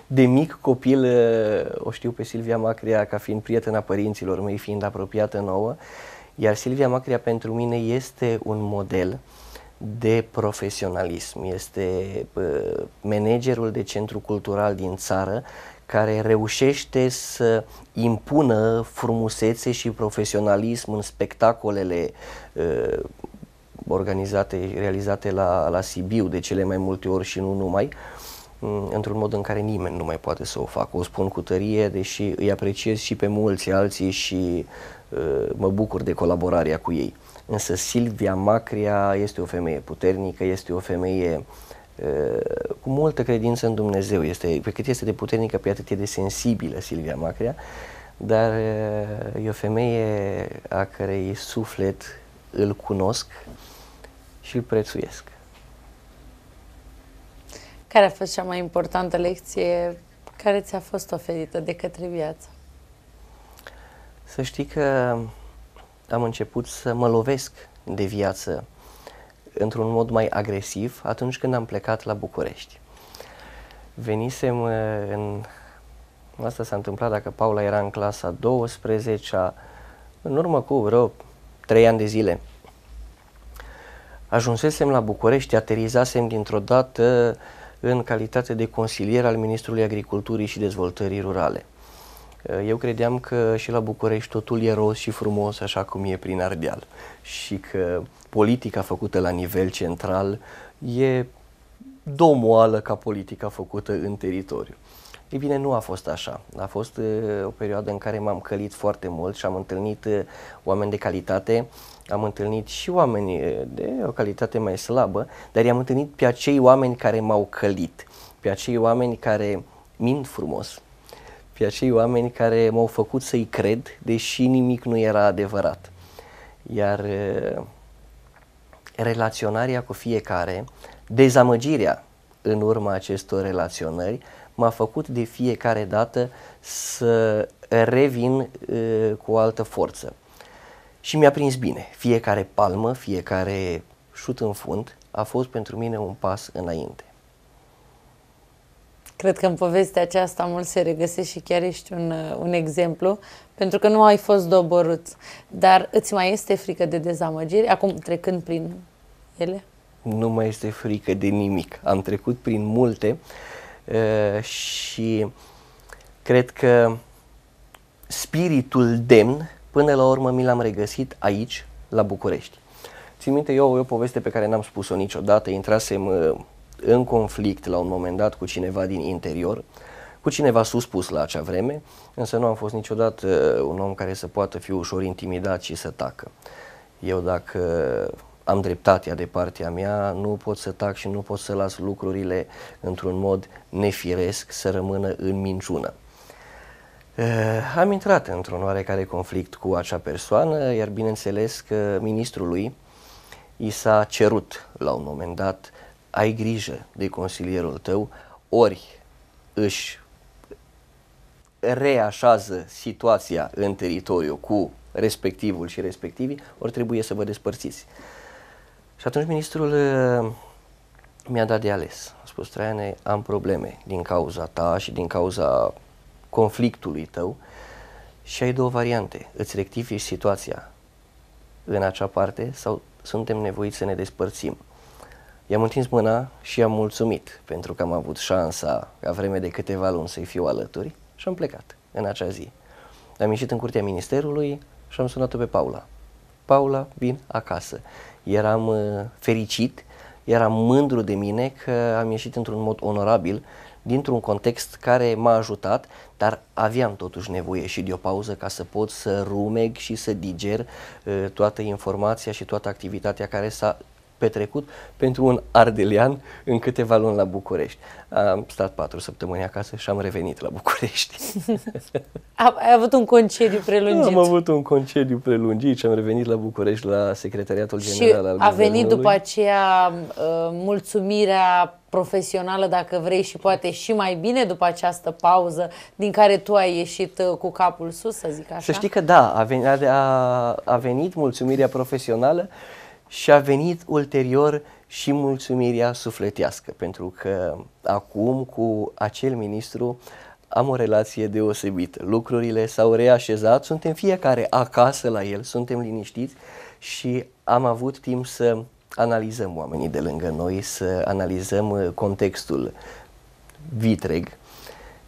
de mic copil uh, o știu pe Silvia Macrea ca fiind prietena părinților mei, fiind apropiată nouă, iar Silvia Macrea pentru mine este un model uh, de profesionalism. Este managerul de centru cultural din țară care reușește să impună frumusețe și profesionalism în spectacolele ă, organizate, realizate la, la Sibiu de cele mai multe ori și nu numai, mm, într-un mod în care nimeni nu mai poate să o facă. O spun cu tărie, deși îi apreciez și pe mulți alții și uh, mă bucur de colaborarea cu ei însă Silvia Macria este o femeie puternică, este o femeie uh, cu multă credință în Dumnezeu. Este, pe cât este de puternică, pe atât e de sensibilă Silvia Macria, dar uh, e o femeie a cărei suflet îl cunosc și îl prețuiesc. Care a fost cea mai importantă lecție care ți-a fost oferită de către viață? Să știi că am început să mă lovesc de viață într-un mod mai agresiv atunci când am plecat la București. Venisem uh, în... Asta s-a întâmplat dacă Paula era în clasa 12-a, în urmă cu vreo 3 ani de zile. Ajunsesem la București, aterizasem dintr-o dată în calitate de consilier al Ministrului Agriculturii și Dezvoltării Rurale – Eh, eu credeam că și la București totul e roz și frumos așa cum e prin Ardeal și că politica făcută la nivel central e domoală ca politica făcută în teritoriu. Ei bine, nu a fost așa. A fost eh, o perioadă în care m-am călit foarte mult și am întâlnit eh, oameni de calitate, am întâlnit și oameni de o calitate mai slabă, dar i-am întâlnit pe acei oameni care m-au călit, pe acei oameni care mint frumos, pe acei oameni care m-au făcut să-i cred, deși nimic nu era adevărat. Iar relaționarea cu fiecare, dezamăgirea în urma acestor relaționări, m-a făcut de fiecare dată să revin cu o altă forță. Și mi-a prins bine. Fiecare palmă, fiecare șut în fund a fost pentru mine un pas înainte. Cred că în povestea aceasta mult se regăsește și chiar ești un, uh, un exemplu, pentru că nu ai fost doborât. Dar îți mai este frică de dezamăgiri, acum trecând prin ele? Nu mai este frică de nimic. Am trecut prin multe uh, și cred că spiritul demn, până la urmă mi l-am regăsit aici, la București. Țin minte, eu o poveste pe care n-am spus-o niciodată, intrasem uh, în conflict la un moment dat cu cineva din interior, cu cineva suspus la acea vreme, însă nu am fost niciodată uh, un om care să poată fi ușor intimidat și să tacă. Eu dacă am dreptatea de partea mea, nu pot să tac și nu pot să las lucrurile într-un mod nefiresc să rămână în minciună. Uh, am intrat într-un oarecare conflict cu acea persoană, iar bineînțeles că ministrului i s-a cerut la un moment dat ai grijă de consilierul tău, ori își reașează situația în teritoriu cu respectivul și respectivii, ori trebuie să vă despărțiți. Și atunci ministrul uh, mi-a dat de ales. A spus, Traiane, am probleme din cauza ta și din cauza conflictului tău și ai două variante. Îți rectifici situația în acea parte sau suntem nevoiți să ne despărțim. I-am întins mâna și i-am mulțumit pentru că am avut șansa ca vreme de câteva luni să-i fiu alături și am plecat în acea zi. Am ieșit în curtea ministerului și am sunat-o pe Paula. Paula, vin acasă. Eram uh, fericit, eram mândru de mine că am ieșit într-un mod onorabil, dintr-un context care m-a ajutat, dar aveam totuși nevoie și de o pauză ca să pot să rumeg și să diger uh, toată informația și toată activitatea care s-a petrecut pentru un ardelean în câteva luni la București. Am stat patru săptămâni acasă și am revenit la București. Ai avut un concediu prelungit. Am avut un concediu prelungit și am revenit la București la Secretariatul General și al a venit după aceea uh, mulțumirea profesională, dacă vrei, și poate și mai bine după această pauză din care tu ai ieșit uh, cu capul sus, să zic așa? Să știi că da, a venit, a, a venit mulțumirea profesională și a venit ulterior și mulțumirea sufletească, pentru că acum cu acel ministru am o relație deosebită. Lucrurile s-au reașezat, suntem fiecare acasă la el, suntem liniștiți și am avut timp să analizăm oamenii de lângă noi, să analizăm uh, contextul vitreg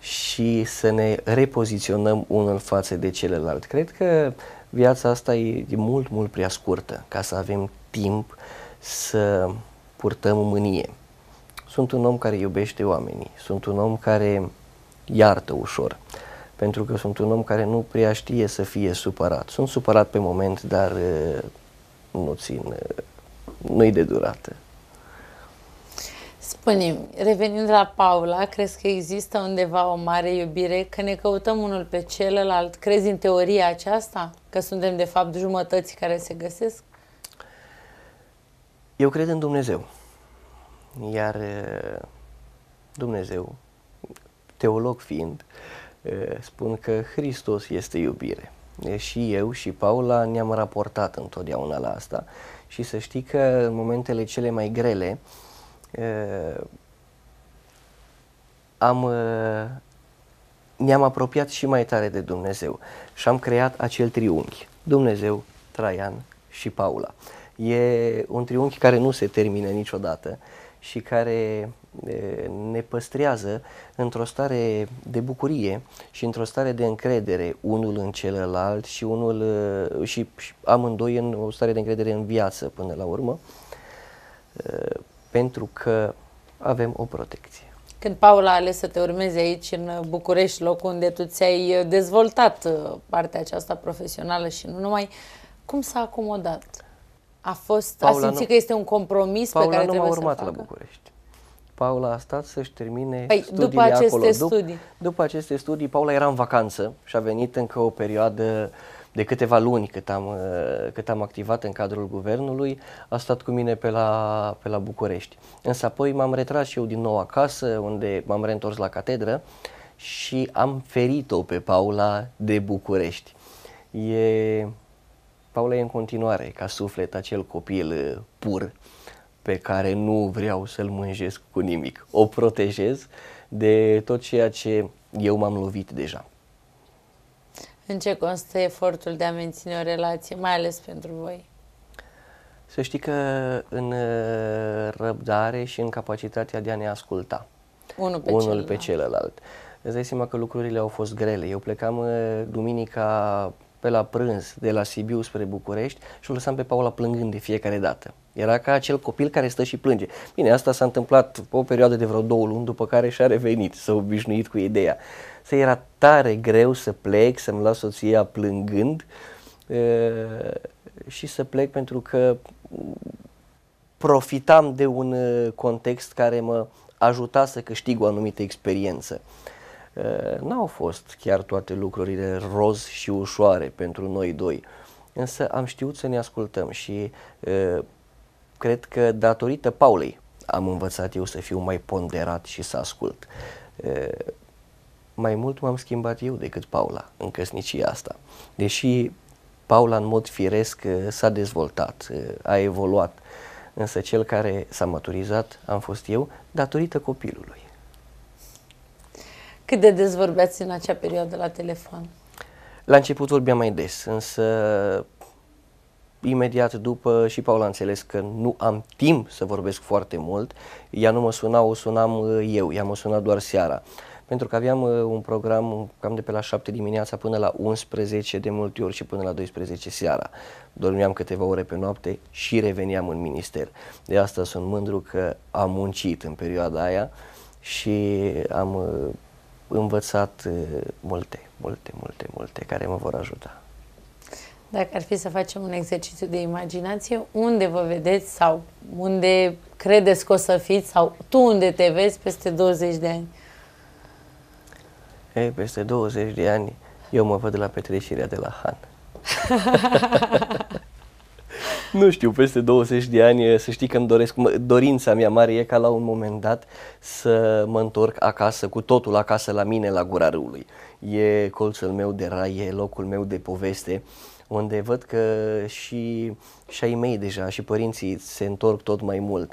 și să ne repoziționăm unul față de celălalt. Cred că viața asta e mult, mult prea scurtă ca să avem timp să purtăm mânie. Sunt un om care iubește oamenii, sunt un om care iartă ușor, pentru că sunt un om care nu prea știe să fie supărat. Sunt supărat pe moment, dar uh, nu țin, uh, nu-i de durată. Spune, revenind la Paula, crezi că există undeva o mare iubire, că ne căutăm unul pe celălalt? Crezi în teoria aceasta? Că suntem de fapt jumătăți care se găsesc? Eu cred în Dumnezeu. Iar Dumnezeu, teolog fiind, spun că Hristos este iubire. Și eu și Paula ne-am raportat întotdeauna la asta și să știi că în momentele cele mai grele am, ne-am apropiat și mai tare de Dumnezeu și am creat acel triunghi, Dumnezeu, Traian și Paula. E un triunghi care nu se termină niciodată și care ne păstrează într-o stare de bucurie și într-o stare de încredere unul în celălalt și unul și, și amândoi în o stare de încredere în viață până la urmă pentru că avem o protecție. Când Paula a ales să te urmeze aici în București, locul unde tu ți-ai dezvoltat partea aceasta profesională și nu numai, cum s-a acomodat? A fost, Paula a simțit nu, că este un compromis Paula pe care nu trebuie a urmat să la București. Paula a stat să-și termine păi, studiile după aceste acolo. studii. Dup- după aceste studii, Paula era în vacanță și a venit încă o perioadă de câteva luni cât am, uh, cât am activat în cadrul guvernului, a stat cu mine pe la, pe la București. Însă apoi m-am retras și eu din nou acasă, unde m-am reîntors la catedră și am ferit-o pe Paula de București. E Paula e în continuare ca suflet acel copil eh, pur pe care nu vreau să-l mânjesc cu nimic. O protejez de tot ceea ce eu m-am lovit deja. În ce constă efortul de a menține o relație, mai ales pentru voi? Să știi că în eh, răbdare și în capacitatea de a ne asculta. Unul pe, unul celălalt. pe celălalt. Îți dai seama că lucrurile au fost grele. Eu plecam eh, duminica pe la prânz de la Sibiu spre București și o lăsam pe Paula plângând de fiecare dată. Era ca acel copil care stă și plânge. Bine, asta s-a întâmplat o perioadă de vreo două luni, după care și-a revenit, s-a obișnuit cu ideea. Să era tare greu să plec, să-mi las soția plângând e, și să plec pentru că profitam de un context care mă ajuta să câștig o anumită experiență. Eh, n-au fost chiar toate lucrurile roz și ușoare pentru noi doi, însă am știut să ne ascultăm și eh, cred că datorită Paulei am învățat eu să fiu mai ponderat și să ascult. Eh, mai mult m-am schimbat eu decât Paula în căsnicia asta, deși Paula în mod firesc s-a dezvoltat, a evoluat, însă cel care s-a maturizat am fost eu datorită copilului. Cât de des vorbeați în acea perioadă la telefon? La început vorbeam mai des, însă imediat după și Paula a înțeles că nu am timp să vorbesc foarte mult. Ea nu mă suna, o sunam uh, eu, ea mă suna doar seara. Pentru că aveam uh, un program cam de pe la 7 dimineața până la 11 de multe ori și până la 12 seara. Dormeam câteva ore pe noapte și reveneam în minister. De asta sunt mândru că am muncit în perioada aia și am uh, învățat multe, multe, multe, multe care mă vor ajuta. Dacă ar fi să facem un exercițiu de imaginație, unde vă vedeți sau unde credeți că o să fiți sau tu unde te vezi peste 20 de ani? Ei, peste 20 de ani eu mă văd la petrecerea de la Han. nu știu, peste 20 de ani, să știi că îmi doresc, dorința mea mare e ca la un moment dat să mă întorc acasă, cu totul acasă la mine, la gura râului. E colțul meu de rai, e locul meu de poveste, unde văd că și, și ai mei deja, și părinții se întorc tot mai mult.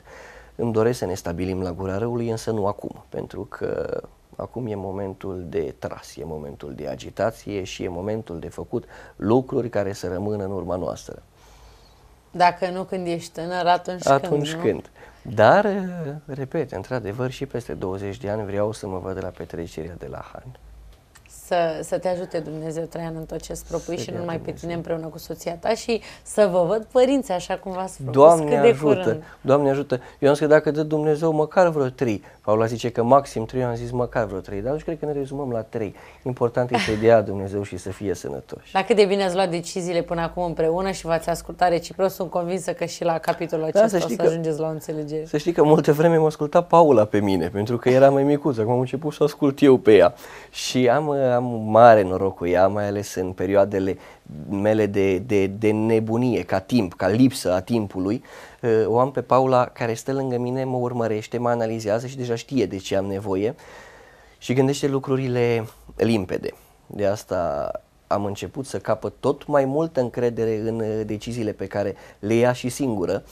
Îmi doresc să ne stabilim la gura râului, însă nu acum, pentru că Acum e momentul de tras, e momentul de agitație și e momentul de făcut lucruri care să rămână în urma noastră. Dacă nu când ești tânăr, atunci, atunci când, când. Dar, repet, într-adevăr, și peste 20 de ani vreau să mă văd la petrecerea de la Han să, să te ajute Dumnezeu, Traian, în tot ce îți propui și numai mai pe tine împreună cu soția ta și să vă văd părinți așa cum v-ați propus Doamne cât de ajută, curând. Doamne ajută! Eu am zis că dacă dă Dumnezeu măcar vreo trei, Paula zice că maxim trei, eu am zis măcar vreo trei, dar nu cred că ne rezumăm la trei. Important este să dea Dumnezeu și să fie sănătoși. Dacă de bine ați luat deciziile până acum împreună și v-ați ascultat reciproc, sunt convinsă că și la capitolul acesta da, să o să că, ajungeți la o înțelegere. Să știi că multe vreme m-a ascultat Paula pe mine, pentru că era mai micuță, acum am început să ascult eu pe ea. Și am am mare noroc cu ea, mai ales în perioadele mele de, de, de nebunie, ca timp, ca lipsă a timpului. Eh, o am pe Paula care stă lângă mine, mă urmărește, mă analizează și deja știe de ce am nevoie și gândește lucrurile limpede. De asta am început să capăt tot mai multă încredere în eh, deciziile pe care le ia și singură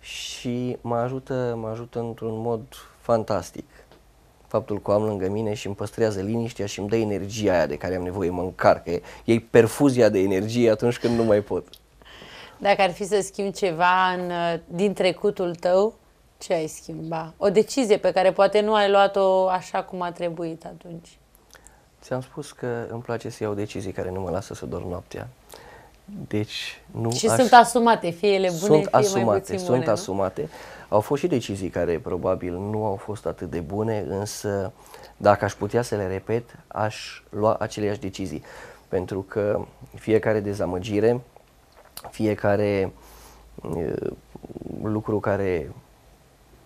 și mă ajută, mă ajută într-un mod fantastic faptul că o am lângă mine și îmi păstrează liniștea și îmi dă energia aia de care am nevoie, mă încarcă, e perfuzia de energie atunci când nu mai pot. Dacă ar fi să schimbi ceva în, uh, din trecutul tău, ce ai schimba? O decizie pe care poate nu ai luat-o așa cum a trebuit atunci. Ți-am spus că îmi place să iau decizii care nu mă lasă să dorm noaptea. Deci nu Și aș... sunt asumate, fie ele bune, sunt fie asumate, mai puțin bune, Sunt nu? asumate. Au fost și decizii care probabil nu au fost atât de bune, însă dacă aș putea să le repet, aș lua aceleași decizii. Pentru că fiecare dezamăgire, fiecare uh, lucru care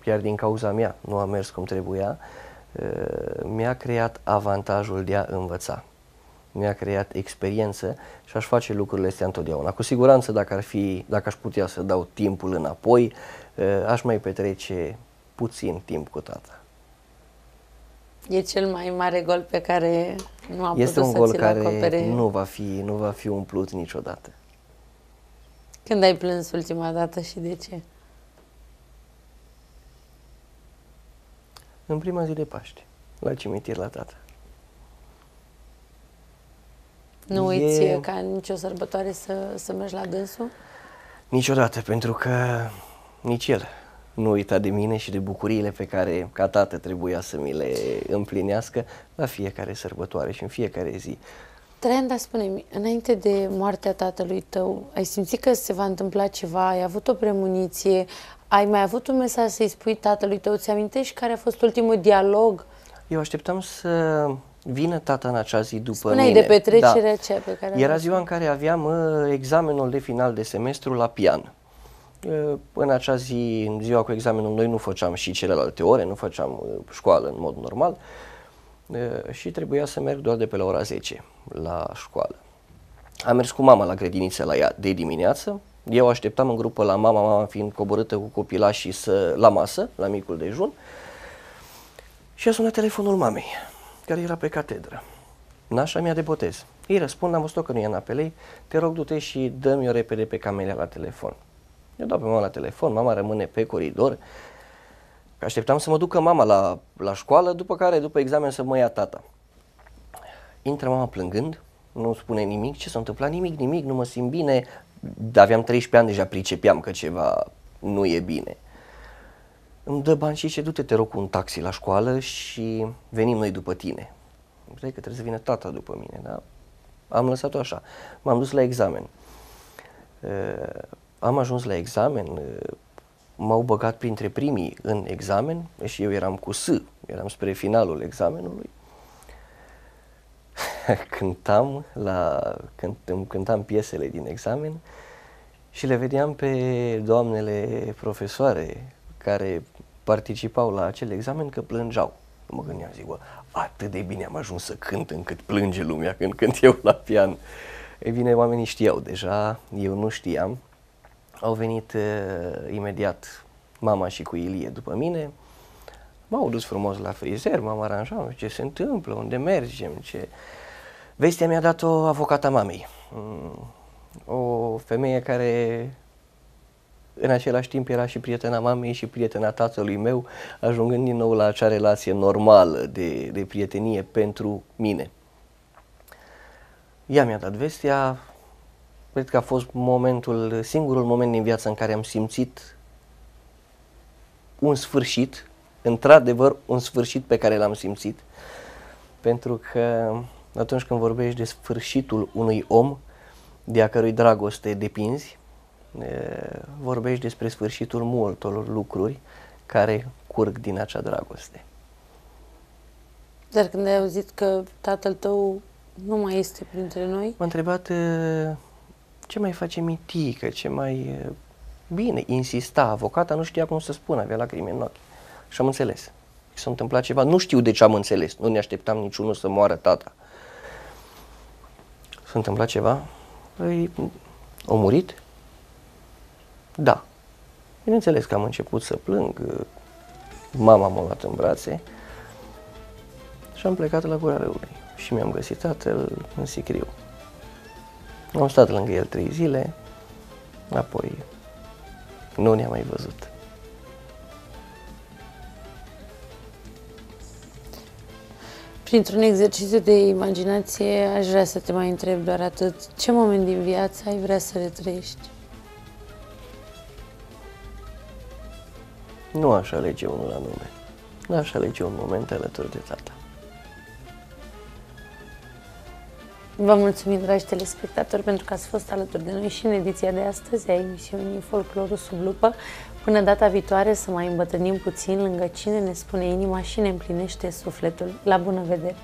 chiar din cauza mea nu a mers cum trebuia, uh, mi-a creat avantajul de a învăța mi-a creat experiență și aș face lucrurile astea întotdeauna. Cu siguranță dacă, ar fi, dacă aș putea să dau timpul înapoi, eh, aș mai petrece puțin timp cu tata. E cel mai mare gol pe care nu am este putut un gol care nu va, fi, nu va fi umplut niciodată. Când ai plâns ultima dată și de ce? În prima zi de Paște, la cimitir la tata. Nu uiți e... ca nicio sărbătoare să, să mergi la dânsul? Niciodată, pentru că nici el nu uita de mine și de bucuriile pe care ca tată trebuia să mi le împlinească la fiecare sărbătoare și în fiecare zi. Traian, dar spune-mi, înainte de moartea tatălui tău, ai simțit că se va întâmpla ceva, ai avut o premoniție, ai mai avut un mesaj să-i spui tatălui tău, ți amintești care a fost ultimul dialog? Eu așteptam să Vine tata în acea zi după Spuneai mine. de da. petrecere da. ce pe care Era ziua în care aveam uh, examenul de final de semestru la pian. Uh, în acea zi, în ziua cu examenul, noi nu făceam și celelalte ore, nu făceam uh, școală în mod normal uh, și trebuia să merg doar de pe la ora 10 la școală. Am mers cu mama la grădiniță la ea de dimineață, eu așteptam în grupă la mama, mama fiind coborâtă cu copilașii să, la masă, la micul dejun, și a sunat telefonul mamei care era pe catedră. Nașa mea de botez. Ei răspund, am văzut că nu e în apelei, te rog du-te și dă-mi o repede pe Camelia la telefon. Eu dau pe mama la telefon, mama rămâne pe coridor. Așteptam să mă ducă mama la, la școală, după care, după examen, să mă ia tata. Intră mama plângând, nu spune nimic, ce s-a întâmplat, nimic, nimic, nu mă simt bine, aveam 13 ani, deja pricepeam că ceva nu e bine îmi dă bani și zice, du-te, te rog, cu un taxi la școală și venim noi după tine. Vrei că trebuie să vină tata după mine, da? Am lăsat-o așa. M-am dus la examen. Uh, am ajuns la examen, uh, m-au băgat printre primii în examen și eu eram cu S, eram spre finalul examenului. cântam, la, cânt, cântam piesele din examen și le vedeam pe doamnele profesoare care participau la acel examen că plângeau. Mă gândeam, zic, bă, atât de bine am ajuns să cânt încât plânge lumea când cânt eu la pian. E bine, oamenii știau deja, eu nu știam. Au venit uh, imediat mama și cu Ilie după mine, m-au dus frumos la frizer, m-am aranjat, ce se întâmplă, unde mergem, ce... Vestea mi-a dat-o avocata mamei, mm, o femeie care în același timp era și prietena mamei și prietena tatălui meu, ajungând din nou la acea relație normală de, de prietenie pentru mine. Ea mi-a dat vestea, cred că a fost momentul, singurul moment din viață în care am simțit un sfârșit, într-adevăr un sfârșit pe care l-am simțit, pentru că atunci când vorbești de sfârșitul unui om de a cărui dragoste depinzi, vorbești despre sfârșitul multor lucruri care curg din acea dragoste. Dar când ai auzit că tatăl tău nu mai este printre noi? M-a întrebat ce mai face mitică, ce mai... Bine, insista, avocata nu știa cum să spună, avea lacrimi în ochi. Și am înțeles. S-a întâmplat ceva, nu știu de ce am înțeles, nu ne așteptam niciunul să moară tata. S-a întâmplat ceva, păi, a murit, da. Bineînțeles că am început să plâng, mama m-a luat în brațe și am plecat la gura râului și mi-am găsit tatăl în sicriu. Am stat lângă el trei zile, apoi nu ne-am mai văzut. Printr-un exercițiu de imaginație aș vrea să te mai întreb doar atât. Ce moment din viață ai vrea să retrăiești? Nu aș alege unul anume. nu aș alege un moment alături de tata. Vă mulțumim, dragi telespectatori, pentru că ați fost alături de noi și în ediția de astăzi a emisiunii Folclorul sub lupă. Până data viitoare să mai îmbătrânim puțin lângă cine ne spune inima și ne împlinește sufletul. La bună vedere!